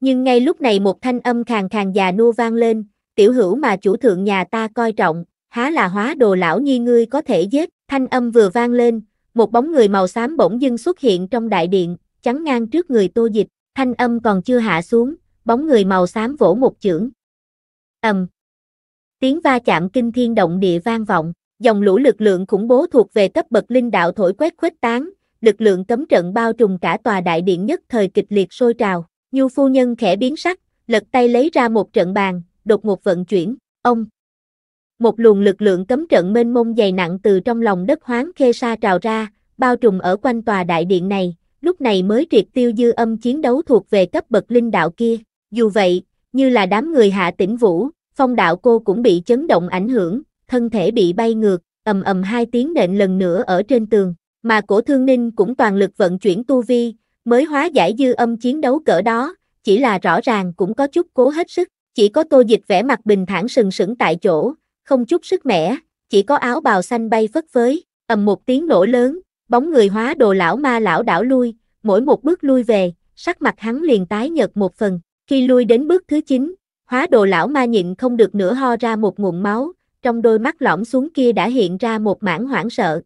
nhưng ngay lúc này một thanh âm khàn khàn già nua vang lên, tiểu hữu mà chủ thượng nhà ta coi trọng, há là hóa đồ lão nhi ngươi có thể giết, thanh âm vừa vang lên, một bóng người màu xám bỗng dưng xuất hiện trong đại điện, chắn ngang trước người tô dịch, thanh âm còn chưa hạ xuống, bóng người màu xám vỗ một chưởng. ầm, Tiếng va chạm kinh thiên động địa vang vọng, dòng lũ lực lượng khủng bố thuộc về cấp bậc linh đạo thổi quét khuếch tán, lực lượng cấm trận bao trùm cả tòa đại điện nhất thời kịch liệt sôi trào. Nhu phu nhân khẽ biến sắc, lật tay lấy ra một trận bàn, đột ngột vận chuyển, ông. Một luồng lực lượng cấm trận mênh mông dày nặng từ trong lòng đất hoáng khê sa trào ra, bao trùm ở quanh tòa đại điện này, lúc này mới triệt tiêu dư âm chiến đấu thuộc về cấp bậc linh đạo kia. Dù vậy, như là đám người hạ tỉnh vũ, phong đạo cô cũng bị chấn động ảnh hưởng, thân thể bị bay ngược, ầm ầm hai tiếng nện lần nữa ở trên tường, mà cổ thương ninh cũng toàn lực vận chuyển tu vi, mới hóa giải dư âm chiến đấu cỡ đó, chỉ là rõ ràng cũng có chút cố hết sức, chỉ có tô dịch vẻ mặt bình thản sừng sững tại chỗ, không chút sức mẻ, chỉ có áo bào xanh bay phất phới, ầm một tiếng nổ lớn, bóng người hóa đồ lão ma lão đảo lui, mỗi một bước lui về, sắc mặt hắn liền tái nhợt một phần, khi lui đến bước thứ 9, hóa đồ lão ma nhịn không được nữa ho ra một nguồn máu, trong đôi mắt lõm xuống kia đã hiện ra một mảng hoảng sợ.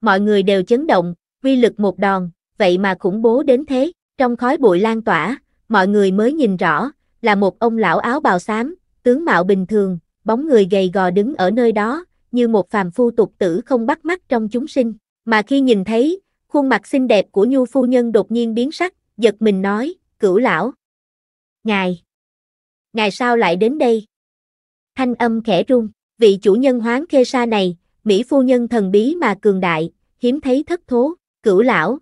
Mọi người đều chấn động, uy lực một đòn, vậy mà khủng bố đến thế, trong khói bụi lan tỏa, mọi người mới nhìn rõ, là một ông lão áo bào xám, tướng mạo bình thường, bóng người gầy gò đứng ở nơi đó, như một phàm phu tục tử không bắt mắt trong chúng sinh, mà khi nhìn thấy, khuôn mặt xinh đẹp của nhu phu nhân đột nhiên biến sắc, giật mình nói, cửu lão. Ngài! Ngài sao lại đến đây? Thanh âm khẽ rung, vị chủ nhân hoáng khê sa này, Mỹ phu nhân thần bí mà cường đại, hiếm thấy thất thố, cửu lão,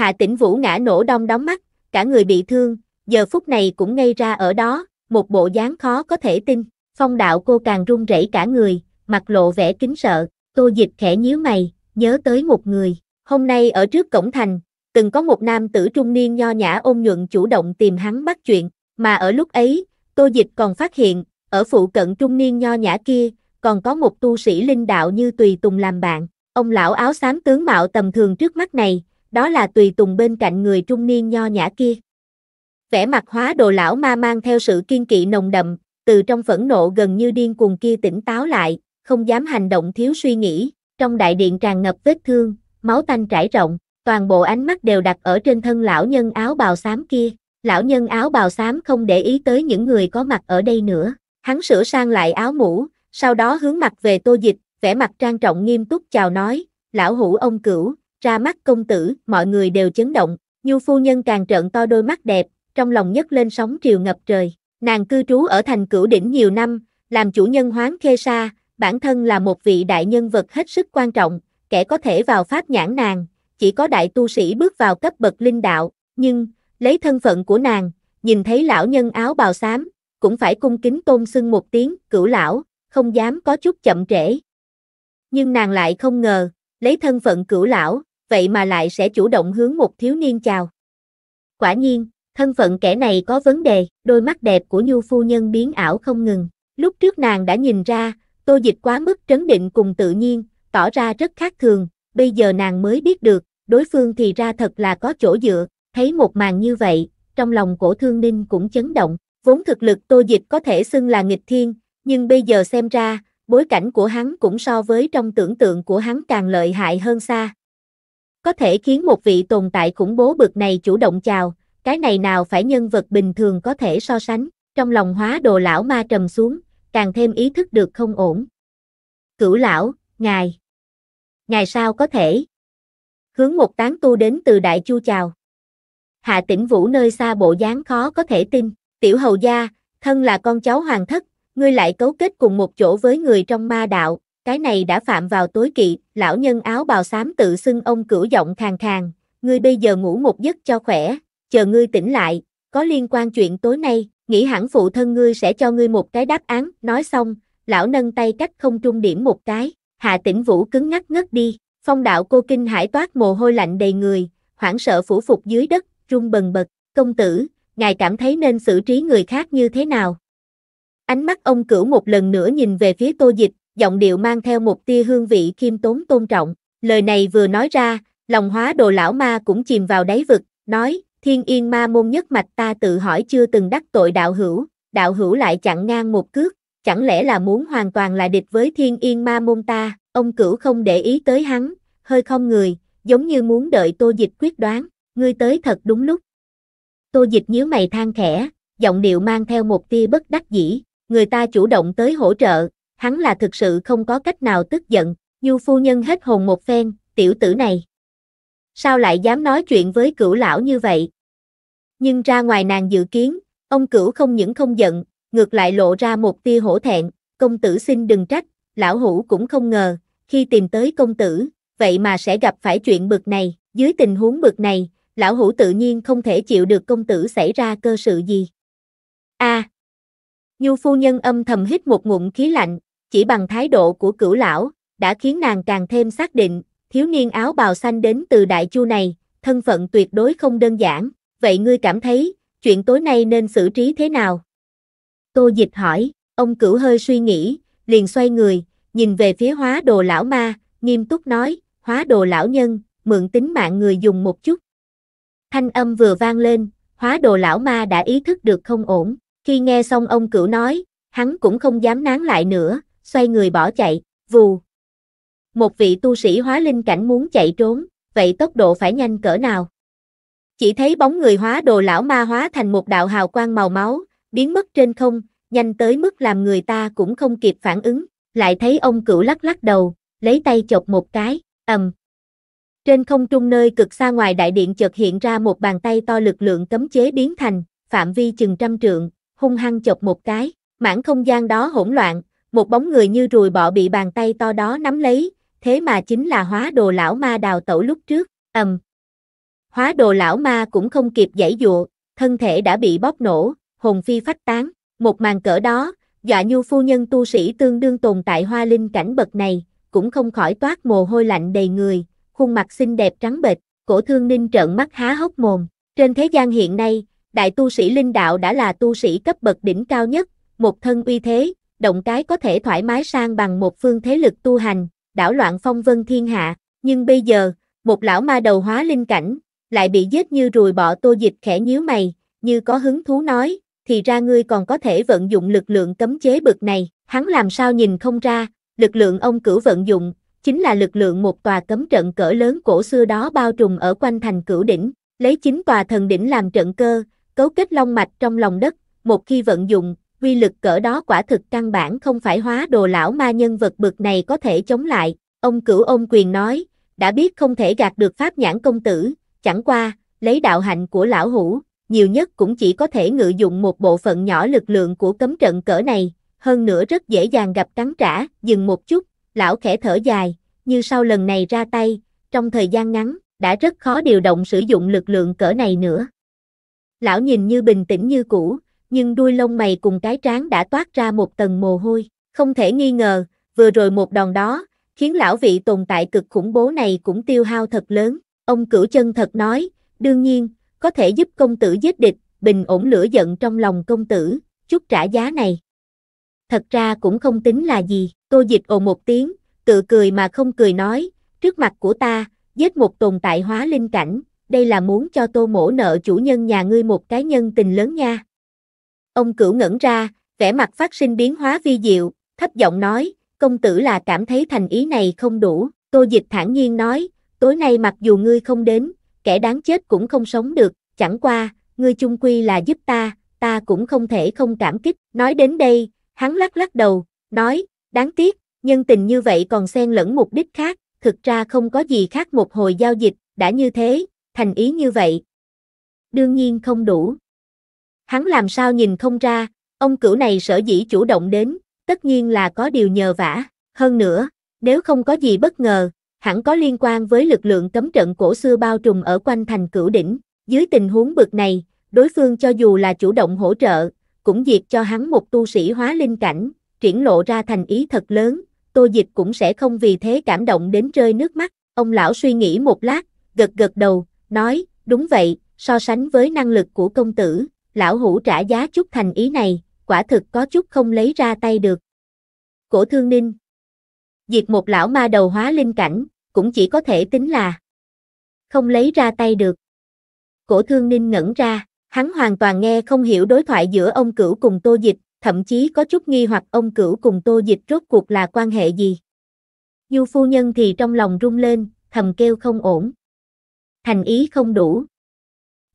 Hạ Tĩnh Vũ ngã nổ đong đóng mắt, cả người bị thương, giờ phút này cũng ngây ra ở đó, một bộ dáng khó có thể tin. Phong đạo cô càng run rẩy cả người, mặt lộ vẻ kính sợ, tô dịch khẽ nhíu mày, nhớ tới một người. Hôm nay ở trước cổng thành, từng có một nam tử trung niên nho nhã ôn nhuận chủ động tìm hắn bắt chuyện, mà ở lúc ấy, tô dịch còn phát hiện, ở phụ cận trung niên nho nhã kia, còn có một tu sĩ linh đạo như tùy tùng làm bạn. Ông lão áo xám tướng mạo tầm thường trước mắt này, đó là tùy tùng bên cạnh người trung niên nho nhã kia. Vẻ mặt hóa đồ lão ma mang theo sự kiên kỵ nồng đậm, từ trong phẫn nộ gần như điên cuồng kia tỉnh táo lại, không dám hành động thiếu suy nghĩ, trong đại điện tràn ngập vết thương, máu tanh trải rộng, toàn bộ ánh mắt đều đặt ở trên thân lão nhân áo bào xám kia, lão nhân áo bào xám không để ý tới những người có mặt ở đây nữa, hắn sửa sang lại áo mũ, sau đó hướng mặt về tô dịch, vẻ mặt trang trọng nghiêm túc chào nói, lão hữu ông cửu, ra mắt công tử, mọi người đều chấn động, Nhu phu nhân càng trợn to đôi mắt đẹp, trong lòng nhấc lên sóng triều ngập trời. Nàng cư trú ở thành Cửu đỉnh nhiều năm, làm chủ nhân Hoán Khê Sa, bản thân là một vị đại nhân vật hết sức quan trọng, kẻ có thể vào pháp nhãn nàng, chỉ có đại tu sĩ bước vào cấp bậc linh đạo, nhưng lấy thân phận của nàng, nhìn thấy lão nhân áo bào xám, cũng phải cung kính tôn xưng một tiếng, "Cửu lão", không dám có chút chậm trễ. Nhưng nàng lại không ngờ, lấy thân phận Cửu lão, vậy mà lại sẽ chủ động hướng một thiếu niên chào. Quả nhiên, thân phận kẻ này có vấn đề, đôi mắt đẹp của Nhu phu nhân biến ảo không ngừng. Lúc trước nàng đã nhìn ra, Tô Dịch quá mức trấn định cùng tự nhiên, tỏ ra rất khác thường, bây giờ nàng mới biết được, đối phương thì ra thật là có chỗ dựa, thấy một màn như vậy, trong lòng cổ thương ninh cũng chấn động, vốn thực lực Tô Dịch có thể xưng là nghịch thiên, nhưng bây giờ xem ra, bối cảnh của hắn cũng so với trong tưởng tượng của hắn càng lợi hại hơn xa, có thể khiến một vị tồn tại khủng bố bực này chủ động chào, cái này nào phải nhân vật bình thường có thể so sánh, trong lòng hóa đồ lão ma trầm xuống, càng thêm ý thức được không ổn. Cửu lão, ngài. Ngài sao có thể? Hướng một tán tu đến từ đại chu chào. Hạ tỉnh vũ nơi xa bộ dáng khó có thể tin, tiểu hầu gia, thân là con cháu hoàng thất, ngươi lại cấu kết cùng một chỗ với người trong ma đạo, cái này đã phạm vào tối kỵ, lão nhân áo bào xám tự xưng ông cửu giọng khàn khàn, ngươi bây giờ ngủ một giấc cho khỏe, chờ ngươi tỉnh lại, có liên quan chuyện tối nay, nghĩ hẳn phụ thân ngươi sẽ cho ngươi một cái đáp án, nói xong, lão nâng tay cách không trung điểm một cái, hạ tỉnh vũ cứng ngắc ngất đi, phong đạo cô kinh hải toát mồ hôi lạnh đầy người, hoảng sợ phủ phục dưới đất, run bần bật, công tử, ngài cảm thấy nên xử trí người khác như thế nào? Ánh mắt ông cửu một lần nữa nhìn về phía tô dịch, giọng điệu mang theo một tia hương vị khiêm tốn tôn trọng. Lời này vừa nói ra, lòng hóa đồ lão ma cũng chìm vào đáy vực, nói, thiên yên ma môn nhất mạch ta tự hỏi chưa từng đắc tội đạo hữu, đạo hữu lại chặn ngang một cước, chẳng lẽ là muốn hoàn toàn là địch với thiên yên ma môn ta, ông cửu không để ý tới hắn, hơi không người, giống như muốn đợi tô dịch quyết đoán, ngươi tới thật đúng lúc. Tô dịch nhíu mày than khẽ, giọng điệu mang theo một tia bất đắc dĩ, người ta chủ động tới hỗ trợ, hắn là thực sự không có cách nào tức giận, du phu nhân hết hồn một phen, tiểu tử này. Sao lại dám nói chuyện với cửu lão như vậy? Nhưng ra ngoài nàng dự kiến, ông cửu không những không giận, ngược lại lộ ra một tia hổ thẹn, công tử xin đừng trách, lão hủ cũng không ngờ, khi tìm tới công tử, vậy mà sẽ gặp phải chuyện bực này, dưới tình huống bực này, lão hủ tự nhiên không thể chịu được công tử xảy ra cơ sự gì. A. À, Nhu phu nhân âm thầm hít một ngụm khí lạnh, chỉ bằng thái độ của cửu lão, đã khiến nàng càng thêm xác định, thiếu niên áo bào xanh đến từ đại chu này, thân phận tuyệt đối không đơn giản, vậy ngươi cảm thấy, chuyện tối nay nên xử trí thế nào? Tô dịch hỏi, ông cửu hơi suy nghĩ, liền xoay người, nhìn về phía hóa đồ lão ma, nghiêm túc nói, hóa đồ lão nhân, mượn tính mạng người dùng một chút. Thanh âm vừa vang lên, hóa đồ lão ma đã ý thức được không ổn, khi nghe xong ông cửu nói, hắn cũng không dám nán lại nữa, xoay người bỏ chạy, vù. Một vị tu sĩ hóa linh cảnh muốn chạy trốn, vậy tốc độ phải nhanh cỡ nào? Chỉ thấy bóng người hóa đồ lão ma hóa thành một đạo hào quang màu máu, biến mất trên không, nhanh tới mức làm người ta cũng không kịp phản ứng, lại thấy ông cửu lắc lắc đầu, lấy tay chọc một cái, ầm. Trên không trung nơi cực xa ngoài đại điện chợt hiện ra một bàn tay to lực lượng cấm chế biến thành, phạm vi chừng trăm trượng, hung hăng chọc một cái, mảng không gian đó hỗn loạn, một bóng người như rùi bọ bị bàn tay to đó nắm lấy, thế mà chính là hóa đồ lão ma đào tẩu lúc trước, ầm. Um. Hóa đồ lão ma cũng không kịp giải dụa, thân thể đã bị bóp nổ, hồn phi phách tán, một màn cỡ đó, dọa nhu phu nhân tu sĩ tương đương tồn tại hoa linh cảnh bậc này, cũng không khỏi toát mồ hôi lạnh đầy người, khuôn mặt xinh đẹp trắng bệch, cổ thương ninh trợn mắt há hốc mồm, trên thế gian hiện nay, đại tu sĩ linh đạo đã là tu sĩ cấp bậc đỉnh cao nhất, một thân uy thế, động cái có thể thoải mái sang bằng một phương thế lực tu hành, đảo loạn phong vân thiên hạ, nhưng bây giờ, một lão ma đầu hóa linh cảnh, lại bị giết như rùi bỏ tô dịch khẽ nhíu mày, như có hứng thú nói, thì ra ngươi còn có thể vận dụng lực lượng cấm chế bực này, hắn làm sao nhìn không ra, lực lượng ông cửu vận dụng, chính là lực lượng một tòa cấm trận cỡ lớn cổ xưa đó bao trùm ở quanh thành cửu đỉnh, lấy chính tòa thần đỉnh làm trận cơ, cấu kết long mạch trong lòng đất, một khi vận dụng, quy lực cỡ đó quả thực căn bản không phải hóa đồ lão ma nhân vật bực này có thể chống lại, ông cửu ôm quyền nói, đã biết không thể gạt được pháp nhãn công tử, chẳng qua, lấy đạo hạnh của lão hủ, nhiều nhất cũng chỉ có thể ngự dụng một bộ phận nhỏ lực lượng của cấm trận cỡ này, hơn nữa rất dễ dàng gặp cắn trả, dừng một chút, lão khẽ thở dài, như sau lần này ra tay, trong thời gian ngắn, đã rất khó điều động sử dụng lực lượng cỡ này nữa. Lão nhìn như bình tĩnh như cũ, nhưng đuôi lông mày cùng cái trán đã toát ra một tầng mồ hôi. Không thể nghi ngờ, vừa rồi một đòn đó, khiến lão vị tồn tại cực khủng bố này cũng tiêu hao thật lớn. Ông cửu chân thật nói, đương nhiên, có thể giúp công tử giết địch, bình ổn lửa giận trong lòng công tử, chút trả giá này. Thật ra cũng không tính là gì, tô dịch ồ một tiếng, tự cười mà không cười nói, trước mặt của ta, giết một tồn tại hóa linh cảnh, đây là muốn cho tô mổ nợ chủ nhân nhà ngươi một cái nhân tình lớn nha. Ông cửu ngẩn ra, vẻ mặt phát sinh biến hóa vi diệu, thấp giọng nói, công tử là cảm thấy thành ý này không đủ. Tô dịch thản nhiên nói, tối nay mặc dù ngươi không đến, kẻ đáng chết cũng không sống được, chẳng qua, ngươi chung quy là giúp ta, ta cũng không thể không cảm kích. Nói đến đây, hắn lắc lắc đầu, nói, đáng tiếc, nhân tình như vậy còn xen lẫn mục đích khác, thực ra không có gì khác một hồi giao dịch, đã như thế, thành ý như vậy. Đương nhiên không đủ, Hắn làm sao nhìn không ra, ông cửu này sở dĩ chủ động đến, tất nhiên là có điều nhờ vả. Hơn nữa, nếu không có gì bất ngờ, hẳn có liên quan với lực lượng cấm trận cổ xưa bao trùm ở quanh thành cửu đỉnh. Dưới tình huống bực này, đối phương cho dù là chủ động hỗ trợ, cũng diệt cho hắn một tu sĩ hóa linh cảnh, triển lộ ra thành ý thật lớn, tô dịch cũng sẽ không vì thế cảm động đến rơi nước mắt. Ông lão suy nghĩ một lát, gật gật đầu, nói, đúng vậy, so sánh với năng lực của công tử, lão hủ trả giá chút thành ý này, quả thực có chút không lấy ra tay được. Cổ thương ninh Diệt một lão ma đầu hóa linh cảnh, cũng chỉ có thể tính là không lấy ra tay được. Cổ thương ninh ngẩn ra, hắn hoàn toàn nghe không hiểu đối thoại giữa ông cửu cùng tô dịch, thậm chí có chút nghi hoặc ông cửu cùng tô dịch rốt cuộc là quan hệ gì. Du phu nhân thì trong lòng rung lên, thầm kêu không ổn. Thành ý không đủ.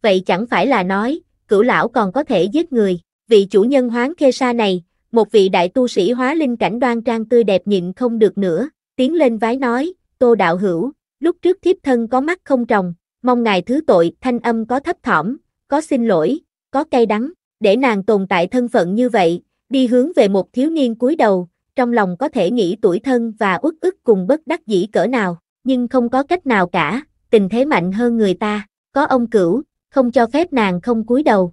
Vậy chẳng phải là nói, cửu lão còn có thể giết người. Vị chủ nhân hoáng khê sa này, một vị đại tu sĩ hóa linh cảnh đoan trang tươi đẹp nhịn không được nữa, tiến lên vái nói, tô đạo hữu, lúc trước thiếp thân có mắt không trồng, mong ngài thứ tội, thanh âm có thấp thỏm, có xin lỗi, có cay đắng, để nàng tồn tại thân phận như vậy, đi hướng về một thiếu niên cúi đầu, trong lòng có thể nghĩ tuổi thân và uất ức cùng bất đắc dĩ cỡ nào, nhưng không có cách nào cả, tình thế mạnh hơn người ta, có ông cửu, không cho phép nàng không cúi đầu.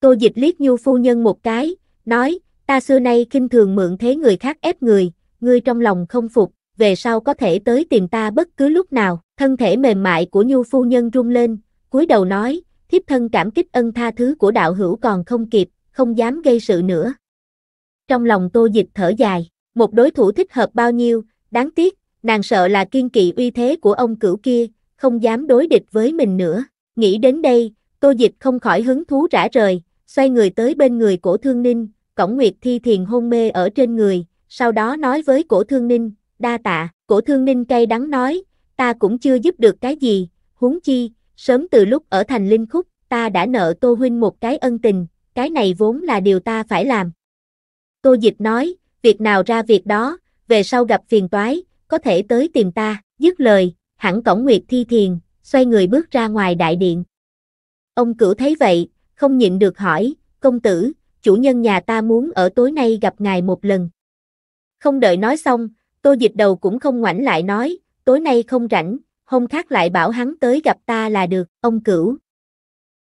Tô Dịch liếc Nhu phu nhân một cái, nói, ta xưa nay kinh thường mượn thế người khác ép người, ngươi trong lòng không phục, về sau có thể tới tìm ta bất cứ lúc nào. Thân thể mềm mại của Nhu phu nhân rung lên, cúi đầu nói, thiếp thân cảm kích ân tha thứ của đạo hữu còn không kịp, không dám gây sự nữa. Trong lòng Tô Dịch thở dài, một đối thủ thích hợp bao nhiêu, đáng tiếc, nàng sợ là kiên kỵ uy thế của ông cửu kia, không dám đối địch với mình nữa. Nghĩ đến đây, Tô Dịch không khỏi hứng thú rã rời, xoay người tới bên người cổ thương ninh, cổng nguyệt thi thiền hôn mê ở trên người, sau đó nói với cổ thương ninh, đa tạ, cổ thương ninh cay đắng nói, ta cũng chưa giúp được cái gì, huống chi, sớm từ lúc ở thành linh khúc, ta đã nợ Tô Huynh một cái ân tình, cái này vốn là điều ta phải làm. Tô Dịch nói, việc nào ra việc đó, về sau gặp phiền toái, có thể tới tìm ta, dứt lời, hẳn cổng nguyệt thi thiền, xoay người bước ra ngoài đại điện. Ông cửu thấy vậy, không nhịn được hỏi, công tử, chủ nhân nhà ta muốn ở tối nay gặp ngài một lần. Không đợi nói xong, tô dịch đầu cũng không ngoảnh lại nói, tối nay không rảnh, hôm khác lại bảo hắn tới gặp ta là được, ông cửu.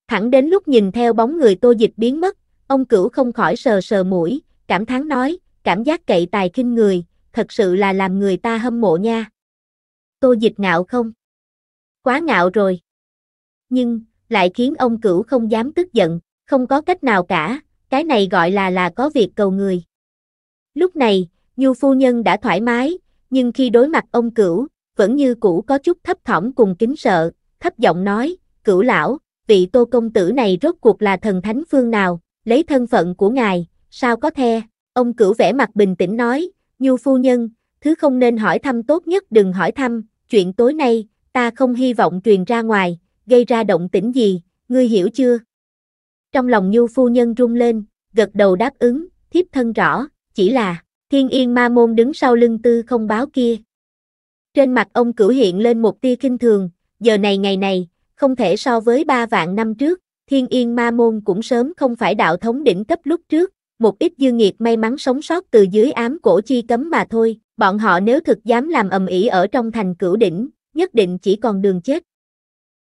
Thẳng đến lúc nhìn theo bóng người tô dịch biến mất, ông cửu không khỏi sờ sờ mũi, cảm thán nói, cảm giác cậy tài kinh người, thật sự là làm người ta hâm mộ nha. Tô dịch ngạo không? quá ngạo rồi. Nhưng, lại khiến ông cửu không dám tức giận, không có cách nào cả, cái này gọi là là có việc cầu người. Lúc này, Nhu phu nhân đã thoải mái, nhưng khi đối mặt ông cửu, vẫn như cũ có chút thấp thỏm cùng kính sợ, thấp giọng nói, cửu lão, vị tô công tử này rốt cuộc là thần thánh phương nào, lấy thân phận của ngài, sao có the, ông cửu vẻ mặt bình tĩnh nói, Nhu phu nhân, thứ không nên hỏi thăm tốt nhất đừng hỏi thăm, chuyện tối nay, ta không hy vọng truyền ra ngoài, gây ra động tĩnh gì, ngươi hiểu chưa? Trong lòng Nhu phu nhân rung lên, gật đầu đáp ứng, thiếp thân rõ, chỉ là, thiên yên ma môn đứng sau lưng tư không báo kia. Trên mặt ông cửu hiện lên một tia kinh thường, giờ này ngày này, không thể so với ba vạn năm trước, thiên yên ma môn cũng sớm không phải đạo thống đỉnh cấp lúc trước, một ít dư nghiệt may mắn sống sót từ dưới ám cổ chi cấm mà thôi, bọn họ nếu thực dám làm ầm ĩ ở trong thành cửu đỉnh, nhất định chỉ còn đường chết.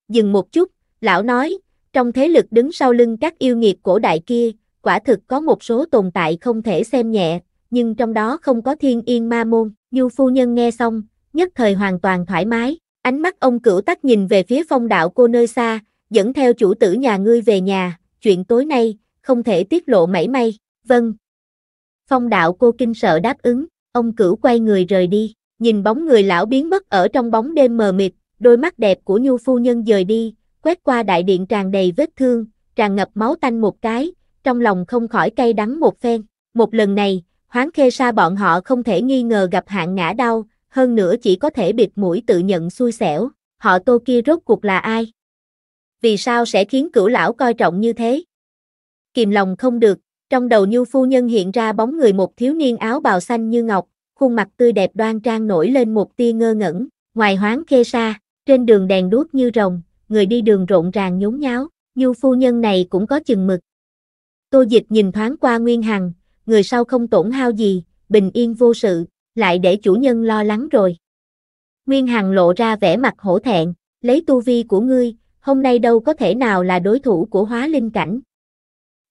Dừng một chút, lão nói, trong thế lực đứng sau lưng các yêu nghiệt cổ đại kia, quả thực có một số tồn tại không thể xem nhẹ, nhưng trong đó không có thiên yên ma môn. Du phu nhân nghe xong, nhất thời hoàn toàn thoải mái, ánh mắt ông cửu tắt nhìn về phía phong đạo cô nơi xa, dẫn theo chủ tử nhà ngươi về nhà, chuyện tối nay, không thể tiết lộ mảy may, vâng. Phong đạo cô kinh sợ đáp ứng, ông cửu quay người rời đi nhìn bóng người lão biến mất ở trong bóng đêm mờ mịt, đôi mắt đẹp của nhu phu nhân dời đi, quét qua đại điện tràn đầy vết thương, tràn ngập máu tanh một cái, trong lòng không khỏi cay đắng một phen. Một lần này, hoáng khê sa bọn họ không thể nghi ngờ gặp hạng ngã đau, hơn nữa chỉ có thể bịt mũi tự nhận xui xẻo, họ tô kia rốt cuộc là ai? Vì sao sẽ khiến cửu lão coi trọng như thế? Kìm lòng không được, trong đầu nhu phu nhân hiện ra bóng người một thiếu niên áo bào xanh như ngọc, khuôn mặt tươi đẹp đoan trang nổi lên một tia ngơ ngẩn, ngoài hoáng khê xa, trên đường đèn đuốc như rồng, người đi đường rộn ràng nhốn nháo, như phu nhân này cũng có chừng mực. Tô dịch nhìn thoáng qua Nguyên Hằng, người sau không tổn hao gì, bình yên vô sự, lại để chủ nhân lo lắng rồi. Nguyên Hằng lộ ra vẻ mặt hổ thẹn, lấy tu vi của ngươi, hôm nay đâu có thể nào là đối thủ của hóa linh cảnh.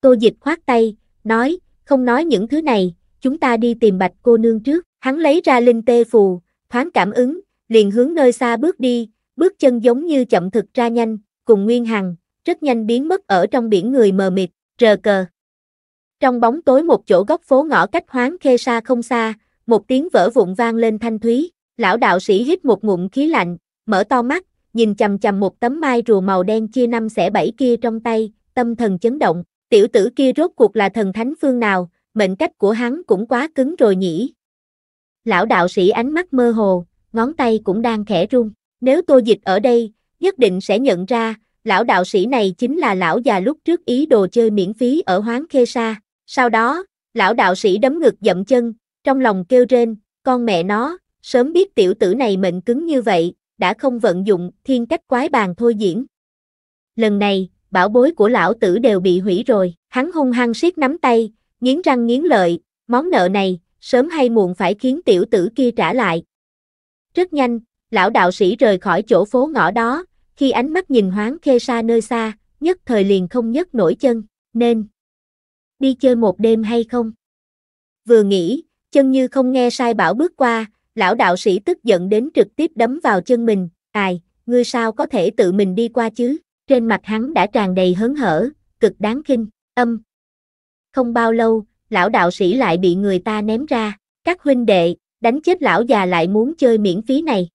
Tô dịch khoát tay, nói, không nói những thứ này, chúng ta đi tìm bạch cô nương trước. Hắn lấy ra linh tê phù, thoáng cảm ứng, liền hướng nơi xa bước đi, bước chân giống như chậm thực ra nhanh, cùng Nguyên Hằng, rất nhanh biến mất ở trong biển người mờ mịt, rờ cờ. Trong bóng tối một chỗ góc phố ngõ cách hoáng khê xa không xa, một tiếng vỡ vụn vang lên thanh thúy, lão đạo sĩ hít một ngụm khí lạnh, mở to mắt, nhìn chầm chầm một tấm mai rùa màu đen chia năm xẻ bảy kia trong tay, tâm thần chấn động, tiểu tử kia rốt cuộc là thần thánh phương nào, mệnh cách của hắn cũng quá cứng rồi nhỉ, Lão đạo sĩ ánh mắt mơ hồ, ngón tay cũng đang khẽ run. Nếu tô dịch ở đây, nhất định sẽ nhận ra, lão đạo sĩ này chính là lão già lúc trước ý đồ chơi miễn phí ở hoán Khê Sa. Sau đó, lão đạo sĩ đấm ngực dậm chân, trong lòng kêu rên, con mẹ nó, sớm biết tiểu tử này mệnh cứng như vậy, đã không vận dụng thiên cách quái bàn thôi diễn. Lần này, bảo bối của lão tử đều bị hủy rồi, hắn hung hăng siết nắm tay, nghiến răng nghiến lợi, món nợ này, sớm hay muộn phải khiến tiểu tử kia trả lại. Rất nhanh, lão đạo sĩ rời khỏi chỗ phố ngõ đó, khi ánh mắt nhìn hoáng khê xa nơi xa, nhất thời liền không nhấc nổi chân, nên đi chơi một đêm hay không? Vừa nghĩ, chân như không nghe sai bảo bước qua, lão đạo sĩ tức giận đến trực tiếp đấm vào chân mình, ai, ngươi sao có thể tự mình đi qua chứ? Trên mặt hắn đã tràn đầy hớn hở, cực đáng kinh, âm. Không bao lâu, lão đạo sĩ lại bị người ta ném ra, các huynh đệ, đánh chết lão già lại muốn chơi miễn phí này.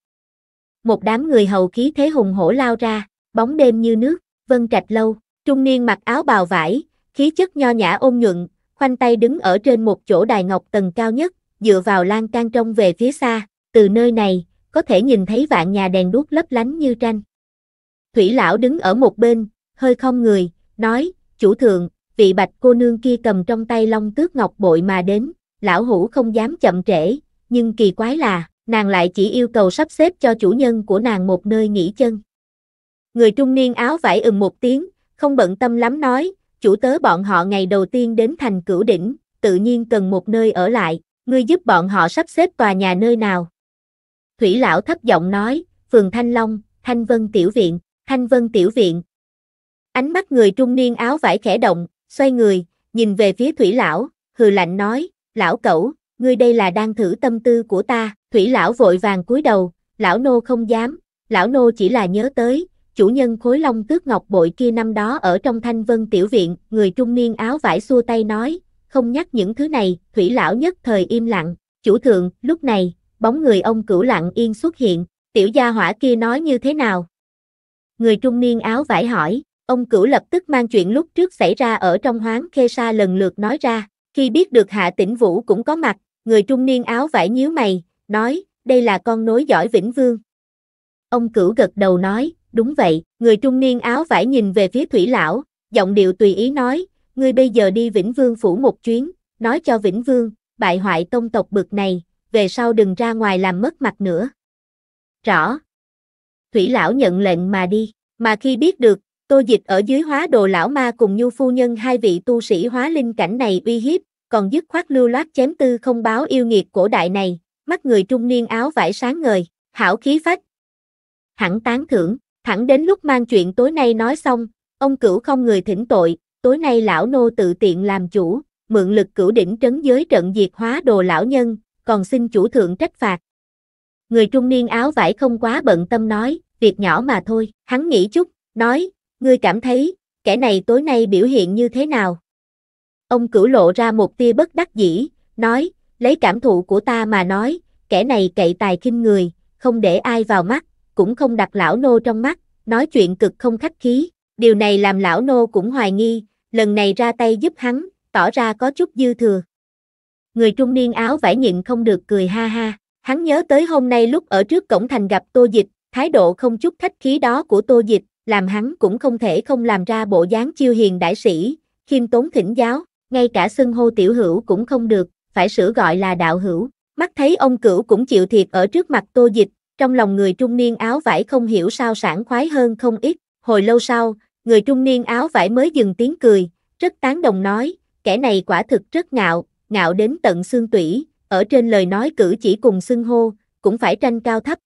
Một đám người hầu khí thế hùng hổ lao ra, bóng đêm như nước, vân trạch lâu, trung niên mặc áo bào vải, khí chất nho nhã ôn nhuận, khoanh tay đứng ở trên một chỗ đài ngọc tầng cao nhất, dựa vào lan can trông về phía xa, từ nơi này, có thể nhìn thấy vạn nhà đèn đuốc lấp lánh như tranh. Thủy lão đứng ở một bên, hơi không người, nói, chủ thượng, vị bạch cô nương kia cầm trong tay long tước ngọc bội mà đến, lão hủ không dám chậm trễ, nhưng kỳ quái là, nàng lại chỉ yêu cầu sắp xếp cho chủ nhân của nàng một nơi nghỉ chân. Người trung niên áo vải ừng một tiếng, không bận tâm lắm nói, chủ tớ bọn họ ngày đầu tiên đến thành cửu đỉnh, tự nhiên cần một nơi ở lại, ngươi giúp bọn họ sắp xếp tòa nhà nơi nào. Thủy lão thấp giọng nói, phường Thanh Long, Thanh Vân Tiểu Viện, Thanh Vân Tiểu Viện. Ánh mắt người trung niên áo vải khẽ động, xoay người, nhìn về phía thủy lão, hừ lạnh nói, lão cẩu, ngươi đây là đang thử tâm tư của ta, thủy lão vội vàng cúi đầu, lão nô không dám, lão nô chỉ là nhớ tới, chủ nhân khối long tước ngọc bội kia năm đó ở trong thanh vân tiểu viện, người trung niên áo vải xua tay nói, không nhắc những thứ này, thủy lão nhất thời im lặng, chủ thượng, lúc này, bóng người ông cửu lặng yên xuất hiện, tiểu gia hỏa kia nói như thế nào? Người trung niên áo vải hỏi, ông cửu lập tức mang chuyện lúc trước xảy ra ở trong hoáng khê sa lần lượt nói ra, khi biết được hạ tĩnh vũ cũng có mặt, người trung niên áo vải nhíu mày, nói, đây là con nối giỏi Vĩnh Vương. Ông cửu gật đầu nói, đúng vậy, người trung niên áo vải nhìn về phía thủy lão, giọng điệu tùy ý nói, ngươi bây giờ đi Vĩnh Vương phủ một chuyến, nói cho Vĩnh Vương, bại hoại tông tộc bực này, về sau đừng ra ngoài làm mất mặt nữa. Rõ. Thủy lão nhận lệnh mà đi, mà khi biết được, Tô Dịch ở dưới hóa đồ lão ma cùng Nhu Phu Nhân hai vị tu sĩ hóa linh cảnh này uy hiếp, còn dứt khoát lưu loát chém tư không báo yêu nghiệt cổ đại này, mắt người trung niên áo vải sáng ngời, hảo khí phách. Hẳn tán thưởng, thẳng đến lúc mang chuyện tối nay nói xong, ông cửu không người thỉnh tội, tối nay lão nô tự tiện làm chủ, mượn lực cửu đỉnh trấn giới trận diệt hóa đồ lão nhân, còn xin chủ thượng trách phạt. Người trung niên áo vải không quá bận tâm nói, việc nhỏ mà thôi, hắn nghĩ chút, nói, Ngươi cảm thấy, kẻ này tối nay biểu hiện như thế nào? Ông cửu lộ ra một tia bất đắc dĩ, nói, lấy cảm thụ của ta mà nói, kẻ này cậy tài kinh người, không để ai vào mắt, cũng không đặt lão nô trong mắt, nói chuyện cực không khách khí. Điều này làm lão nô cũng hoài nghi, lần này ra tay giúp hắn, tỏ ra có chút dư thừa. Người trung niên áo vải nhịn không được cười ha ha, hắn nhớ tới hôm nay lúc ở trước cổng thành gặp tô dịch, thái độ không chút khách khí đó của tô dịch, làm hắn cũng không thể không làm ra bộ dáng chiêu hiền đại sĩ, khiêm tốn thỉnh giáo, ngay cả xưng hô tiểu hữu cũng không được, phải sửa gọi là đạo hữu. Mắt thấy ông cửu cũng chịu thiệt ở trước mặt tô dịch, trong lòng người trung niên áo vải không hiểu sao sảng khoái hơn không ít, hồi lâu sau, người trung niên áo vải mới dừng tiếng cười, rất tán đồng nói, kẻ này quả thực rất ngạo, ngạo đến tận xương tủy, ở trên lời nói cử chỉ cùng xưng hô, cũng phải tranh cao thấp.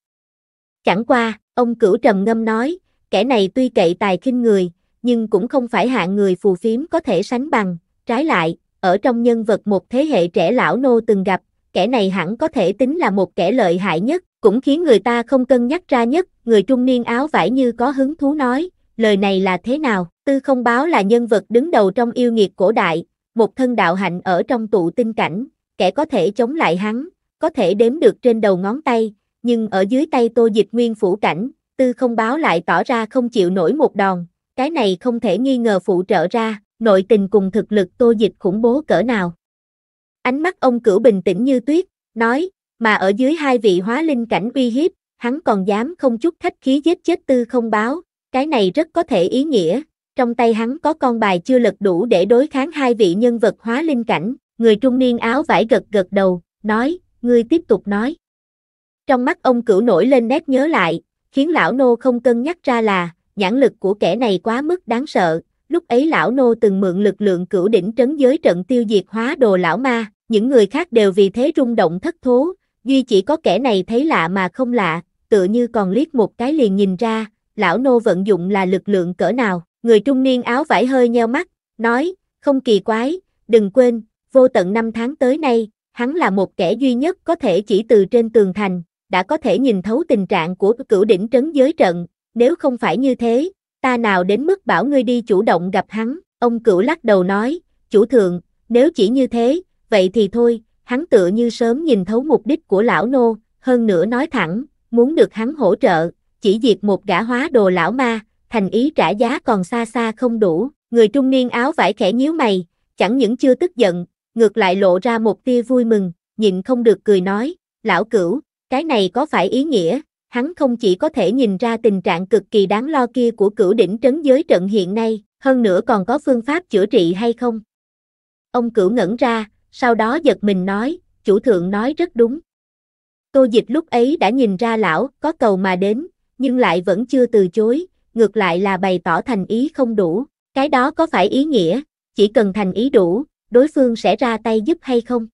Chẳng qua, ông cửu trầm ngâm nói, kẻ này tuy cậy tài khinh người, nhưng cũng không phải hạng người phù phiếm có thể sánh bằng, trái lại, ở trong nhân vật một thế hệ trẻ lão nô từng gặp, kẻ này hẳn có thể tính là một kẻ lợi hại nhất, cũng khiến người ta không cân nhắc ra nhất, người trung niên áo vải như có hứng thú nói, lời này là thế nào, tư không báo là nhân vật đứng đầu trong yêu nghiệt cổ đại, một thân đạo hạnh ở trong tụ tinh cảnh, kẻ có thể chống lại hắn, có thể đếm được trên đầu ngón tay, nhưng ở dưới tay tô dịch nguyên phủ cảnh, tư không báo lại tỏ ra không chịu nổi một đòn, cái này không thể nghi ngờ phụ trợ ra, nội tình cùng thực lực tô dịch khủng bố cỡ nào. Ánh mắt ông cửu bình tĩnh như tuyết, nói, mà ở dưới hai vị hóa linh cảnh uy hiếp, hắn còn dám không chút khách khí giết chết tư không báo, cái này rất có thể ý nghĩa, trong tay hắn có con bài chưa lật đủ để đối kháng hai vị nhân vật hóa linh cảnh, người trung niên áo vải gật gật đầu, nói, ngươi tiếp tục nói. Trong mắt ông cửu nổi lên nét nhớ lại, khiến lão nô không cân nhắc ra là, nhãn lực của kẻ này quá mức đáng sợ, lúc ấy lão nô từng mượn lực lượng cửu đỉnh trấn giới trận tiêu diệt hóa đồ lão ma, những người khác đều vì thế rung động thất thố, duy chỉ có kẻ này thấy lạ mà không lạ, tựa như còn liếc một cái liền nhìn ra, lão nô vận dụng là lực lượng cỡ nào, người trung niên áo vải hơi nheo mắt, nói, không kỳ quái, đừng quên, vô tận năm tháng tới nay, hắn là một kẻ duy nhất có thể chỉ từ trên tường thành, đã có thể nhìn thấu tình trạng của cửu đỉnh trấn giới trận, nếu không phải như thế, ta nào đến mức bảo ngươi đi chủ động gặp hắn, ông cửu lắc đầu nói, chủ thượng, nếu chỉ như thế, vậy thì thôi, hắn tựa như sớm nhìn thấu mục đích của lão nô, hơn nữa nói thẳng, muốn được hắn hỗ trợ, chỉ diệt một gã hóa đồ lão ma, thành ý trả giá còn xa xa không đủ, người trung niên áo vải khẽ nhíu mày, chẳng những chưa tức giận, ngược lại lộ ra một tia vui mừng, nhịn không được cười nói, lão cửu, cái này có phải ý nghĩa, hắn không chỉ có thể nhìn ra tình trạng cực kỳ đáng lo kia của cửu đỉnh trấn giới trận hiện nay, hơn nữa còn có phương pháp chữa trị hay không. Ông cửu ngẩn ra, sau đó giật mình nói, chủ thượng nói rất đúng. Tô dịch lúc ấy đã nhìn ra lão có cầu mà đến, nhưng lại vẫn chưa từ chối, ngược lại là bày tỏ thành ý không đủ, cái đó có phải ý nghĩa, chỉ cần thành ý đủ, đối phương sẽ ra tay giúp hay không?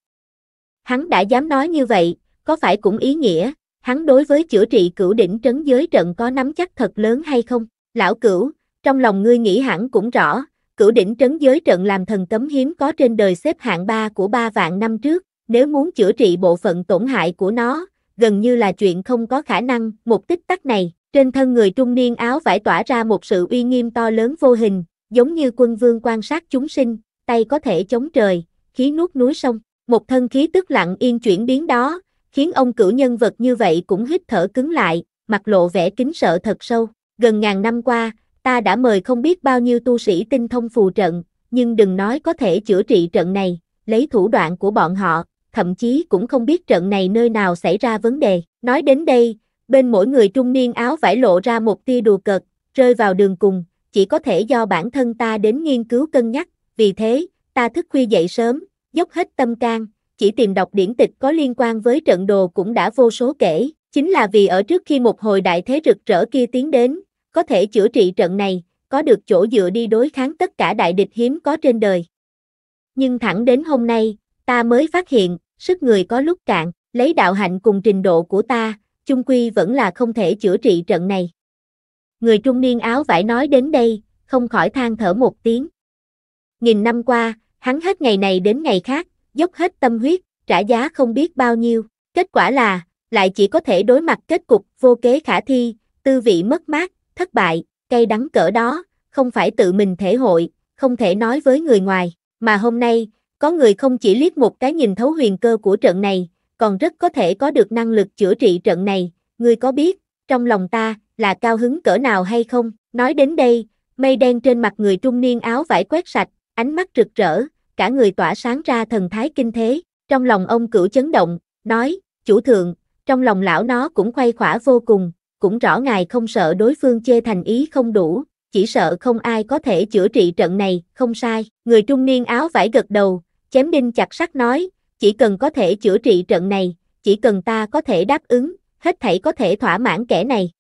Hắn đã dám nói như vậy, có phải cũng ý nghĩa, hắn đối với chữa trị cửu đỉnh trấn giới trận có nắm chắc thật lớn hay không? Lão cửu, trong lòng ngươi nghĩ hẳn cũng rõ, cửu đỉnh trấn giới trận làm thần cấm hiếm có trên đời xếp hạng 3 của 3 vạn năm trước, nếu muốn chữa trị bộ phận tổn hại của nó, gần như là chuyện không có khả năng, một tích tắc này, trên thân người trung niên áo vải tỏa ra một sự uy nghiêm to lớn vô hình, giống như quân vương quan sát chúng sinh, tay có thể chống trời, khí nuốt núi sông, một thân khí tức lặng yên chuyển biến đó, khiến ông cửu nhân vật như vậy cũng hít thở cứng lại, mặt lộ vẻ kính sợ thật sâu. Gần ngàn năm qua, ta đã mời không biết bao nhiêu tu sĩ tinh thông phù trận, nhưng đừng nói có thể chữa trị trận này, lấy thủ đoạn của bọn họ, thậm chí cũng không biết trận này nơi nào xảy ra vấn đề. Nói đến đây, bên mỗi người trung niên áo vải lộ ra một tia đùa cợt, rơi vào đường cùng, chỉ có thể do bản thân ta đến nghiên cứu cân nhắc, vì thế, ta thức khuya dậy sớm, dốc hết tâm can, chỉ tìm đọc điển tịch có liên quan với trận đồ cũng đã vô số kể, chính là vì ở trước khi một hồi đại thế rực rỡ kia tiến đến, có thể chữa trị trận này, có được chỗ dựa đi đối kháng tất cả đại địch hiếm có trên đời. Nhưng thẳng đến hôm nay, ta mới phát hiện, sức người có lúc cạn, lấy đạo hạnh cùng trình độ của ta, chung quy vẫn là không thể chữa trị trận này. Người trung niên áo vải nói đến đây, không khỏi than thở một tiếng. Nghìn năm qua, hắn hết ngày này đến ngày khác, dốc hết tâm huyết, trả giá không biết bao nhiêu. Kết quả là, lại chỉ có thể đối mặt kết cục vô kế khả thi, tư vị mất mát, thất bại, cây đắng cỡ đó, không phải tự mình thể hội, không thể nói với người ngoài. Mà hôm nay, có người không chỉ liếc một cái nhìn thấu huyền cơ của trận này, còn rất có thể có được năng lực chữa trị trận này. người có biết, trong lòng ta, là cao hứng cỡ nào hay không? Nói đến đây, mây đen trên mặt người trung niên áo vải quét sạch, ánh mắt rực rỡ, cả người tỏa sáng ra thần thái kinh thế, trong lòng ông cửu chấn động, nói, chủ thượng, trong lòng lão nó cũng khoay khỏa vô cùng, cũng rõ ngài không sợ đối phương chê thành ý không đủ, chỉ sợ không ai có thể chữa trị trận này, không sai, người trung niên áo vải gật đầu, chém đinh chặt sắt nói, chỉ cần có thể chữa trị trận này, chỉ cần ta có thể đáp ứng, hết thảy có thể thỏa mãn kẻ này.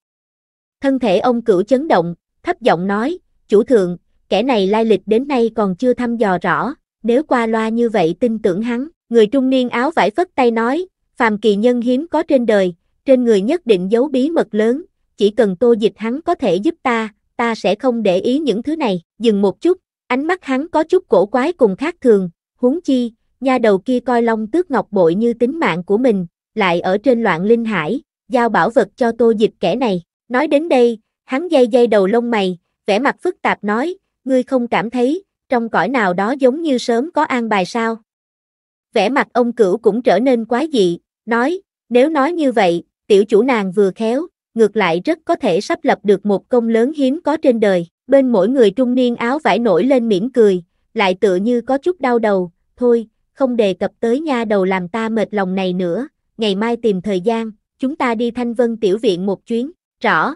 Thân thể ông cửu chấn động, thấp giọng nói, chủ thượng, kẻ này lai lịch đến nay còn chưa thăm dò rõ, nếu qua loa như vậy tin tưởng hắn, người trung niên áo vải phất tay nói, phàm kỳ nhân hiếm có trên đời, trên người nhất định giấu bí mật lớn, chỉ cần tô dịch hắn có thể giúp ta, ta sẽ không để ý những thứ này, dừng một chút, ánh mắt hắn có chút cổ quái cùng khác thường, huống chi, nha đầu kia coi long tước ngọc bội như tính mạng của mình, lại ở trên loạn linh hải, giao bảo vật cho tô dịch kẻ này, nói đến đây, hắn dây dây đầu lông mày, vẻ mặt phức tạp nói, ngươi không cảm thấy, trong cõi nào đó giống như sớm có an bài sao? Vẻ mặt ông cửu cũng trở nên quái dị, nói, nếu nói như vậy, tiểu chủ nàng vừa khéo, ngược lại rất có thể sắp lập được một công lớn hiếm có trên đời. Bên mỗi người trung niên áo vải nổi lên mỉm cười, lại tựa như có chút đau đầu, thôi, không đề cập tới nha đầu làm ta mệt lòng này nữa, ngày mai tìm thời gian, chúng ta đi thanh vân tiểu viện một chuyến, rõ.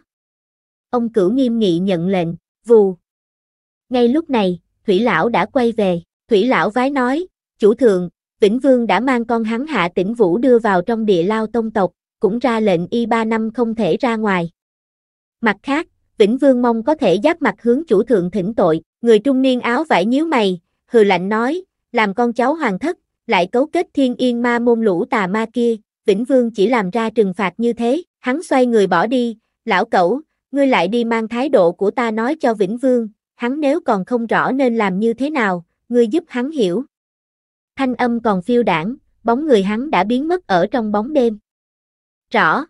Ông cửu nghiêm nghị nhận lệnh, vù. Ngay lúc này, Thủy Lão đã quay về, Thủy Lão vái nói, chủ thượng, Vĩnh Vương đã mang con hắn hạ tỉnh Vũ đưa vào trong địa lao tông tộc, cũng ra lệnh y ba năm không thể ra ngoài. Mặt khác, Vĩnh Vương mong có thể giáp mặt hướng chủ thượng thỉnh tội, người trung niên áo vải nhíu mày, hừ lạnh nói, làm con cháu hoàng thất, lại cấu kết thiên yên ma môn lũ tà ma kia, Vĩnh Vương chỉ làm ra trừng phạt như thế, hắn xoay người bỏ đi, lão cẩu, ngươi lại đi mang thái độ của ta nói cho Vĩnh Vương, hắn nếu còn không rõ nên làm như thế nào, ngươi giúp hắn hiểu. Thanh âm còn phiêu đảng, bóng người hắn đã biến mất ở trong bóng đêm. Rõ.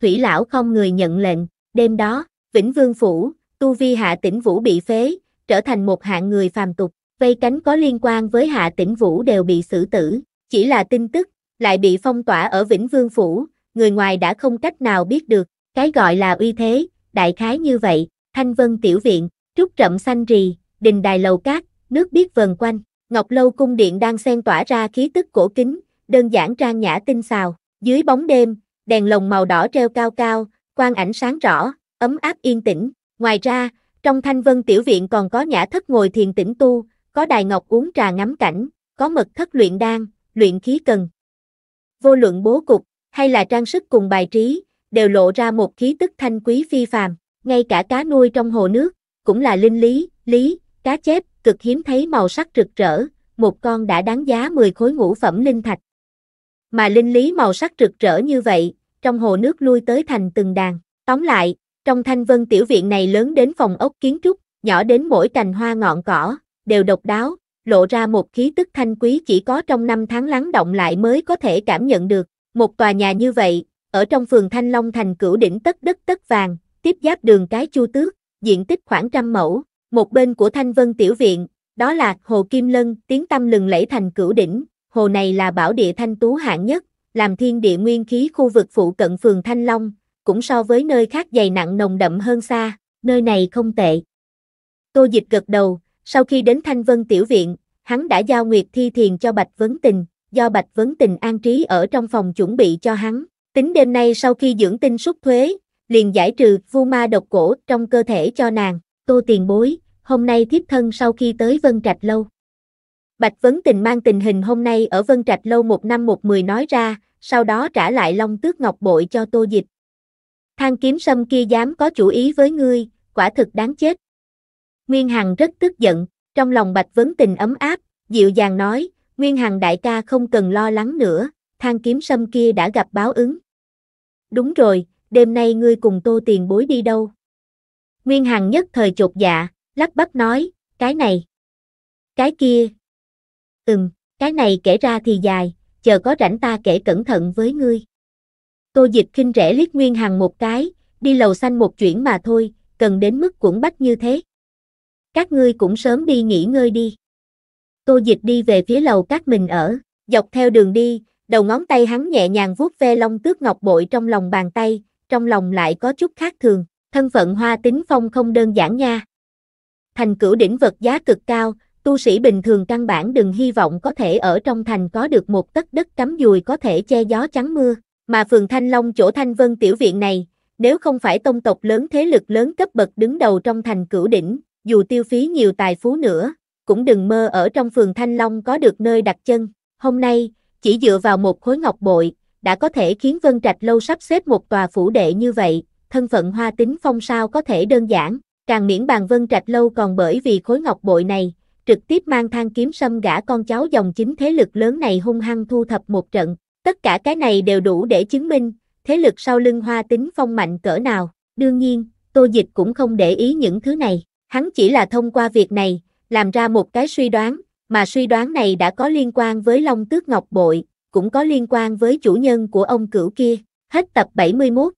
Thủy lão không người nhận lệnh, đêm đó, Vĩnh Vương Phủ, Tu Vi Hạ Tĩnh Vũ bị phế, trở thành một hạng người phàm tục, vây cánh có liên quan với Hạ Tĩnh Vũ đều bị xử tử, chỉ là tin tức, lại bị phong tỏa ở Vĩnh Vương Phủ, người ngoài đã không cách nào biết được, cái gọi là uy thế, đại khái như vậy, Thanh Vân Tiểu Viện, trúc rậm xanh rì, đình đài lầu cát, nước biếc vần quanh, ngọc lâu cung điện đang xen tỏa ra khí tức cổ kính, đơn giản trang nhã tinh xào, dưới bóng đêm, đèn lồng màu đỏ treo cao cao, quang ảnh sáng rõ, ấm áp yên tĩnh. Ngoài ra, trong thanh vân tiểu viện còn có nhã thất ngồi thiền tĩnh tu, có đài ngọc uống trà ngắm cảnh, có mật thất luyện đan, luyện khí cần. Vô luận bố cục, hay là trang sức cùng bài trí, đều lộ ra một khí tức thanh quý phi phàm, ngay cả cá nuôi trong hồ nước, cũng là linh lý, lý, cá chép, cực hiếm thấy màu sắc rực rỡ, một con đã đáng giá 10 khối ngũ phẩm linh thạch. Mà linh lý màu sắc rực rỡ như vậy, trong hồ nước lui tới thành từng đàn. Tóm lại, trong thanh vân tiểu viện này lớn đến phòng ốc kiến trúc, nhỏ đến mỗi cành hoa ngọn cỏ, đều độc đáo, lộ ra một khí tức thanh quý chỉ có trong năm tháng lắng động lại mới có thể cảm nhận được. Một tòa nhà như vậy, ở trong phường Thanh Long thành cửu đỉnh tất đất tất vàng, tiếp giáp đường cái chu tước, diện tích khoảng trăm mẫu, một bên của Thanh Vân Tiểu Viện, đó là Hồ Kim Lân, tiếng tâm lừng lẫy thành cửu đỉnh, hồ này là bảo địa thanh tú hạng nhất, làm thiên địa nguyên khí khu vực phụ cận phường Thanh Long, cũng so với nơi khác dày nặng nồng đậm hơn xa, nơi này không tệ. Tô Dịch gật đầu, sau khi đến Thanh Vân Tiểu Viện, hắn đã giao Nguyệt Thi Thiền cho Bạch Vấn Tình, do Bạch Vấn Tình an trí ở trong phòng chuẩn bị cho hắn. Tính đêm nay sau khi dưỡng tinh xuất thuế, liền giải trừ vu ma độc cổ trong cơ thể cho nàng, tô tiền bối, hôm nay thiếp thân sau khi tới Vân Trạch Lâu. Bạch Vấn Tình mang tình hình hôm nay ở Vân Trạch Lâu một năm một mười nói ra, sau đó trả lại Long Tước Ngọc Bội cho Tô Dịch. Thang kiếm sâm kia dám có chủ ý với ngươi, quả thực đáng chết. Nguyên Hằng rất tức giận, trong lòng Bạch Vấn Tình ấm áp, dịu dàng nói, Nguyên Hằng đại ca không cần lo lắng nữa, thang kiếm sâm kia đã gặp báo ứng. Đúng rồi, đêm nay ngươi cùng tô tiền bối đi đâu? Nguyên Hằng nhất thời chột dạ, lắp bắp nói, cái này, cái kia. Ừm, cái này kể ra thì dài, chờ có rảnh ta kể cẩn thận với ngươi. Tô dịch khinh rẽ liếc Nguyên Hằng một cái, đi lầu xanh một chuyển mà thôi, cần đến mức cũng bách như thế. Các ngươi cũng sớm đi nghỉ ngơi đi. Tô dịch đi về phía lầu các mình ở, dọc theo đường đi, đầu ngón tay hắn nhẹ nhàng vuốt ve long tước ngọc bội trong lòng bàn tay, trong lòng lại có chút khác thường, thân phận hoa tính phong không đơn giản nha. Thành cửu đỉnh vật giá cực cao, tu sĩ bình thường căn bản đừng hy vọng có thể ở trong thành có được một tấc đất cắm dùi có thể che gió chắn mưa, mà phường Thanh Long chỗ Thanh Vân tiểu viện này, nếu không phải tông tộc lớn thế lực lớn cấp bậc đứng đầu trong thành cửu đỉnh, dù tiêu phí nhiều tài phú nữa, cũng đừng mơ ở trong phường Thanh Long có được nơi đặt chân. Hôm nay, chỉ dựa vào một khối ngọc bội, đã có thể khiến Vân Trạch Lâu sắp xếp một tòa phủ đệ như vậy, thân phận hoa tính phong sao có thể đơn giản, càng miễn bàn Vân Trạch Lâu còn bởi vì khối ngọc bội này, trực tiếp mang thang kiếm xâm gã con cháu dòng chính thế lực lớn này hung hăng thu thập một trận, tất cả cái này đều đủ để chứng minh, thế lực sau lưng hoa tính phong mạnh cỡ nào, đương nhiên, tô dịch cũng không để ý những thứ này, hắn chỉ là thông qua việc này, làm ra một cái suy đoán, mà suy đoán này đã có liên quan với Long Tước Ngọc Bội, cũng có liên quan với chủ nhân của ông cửu kia. Hết tập 71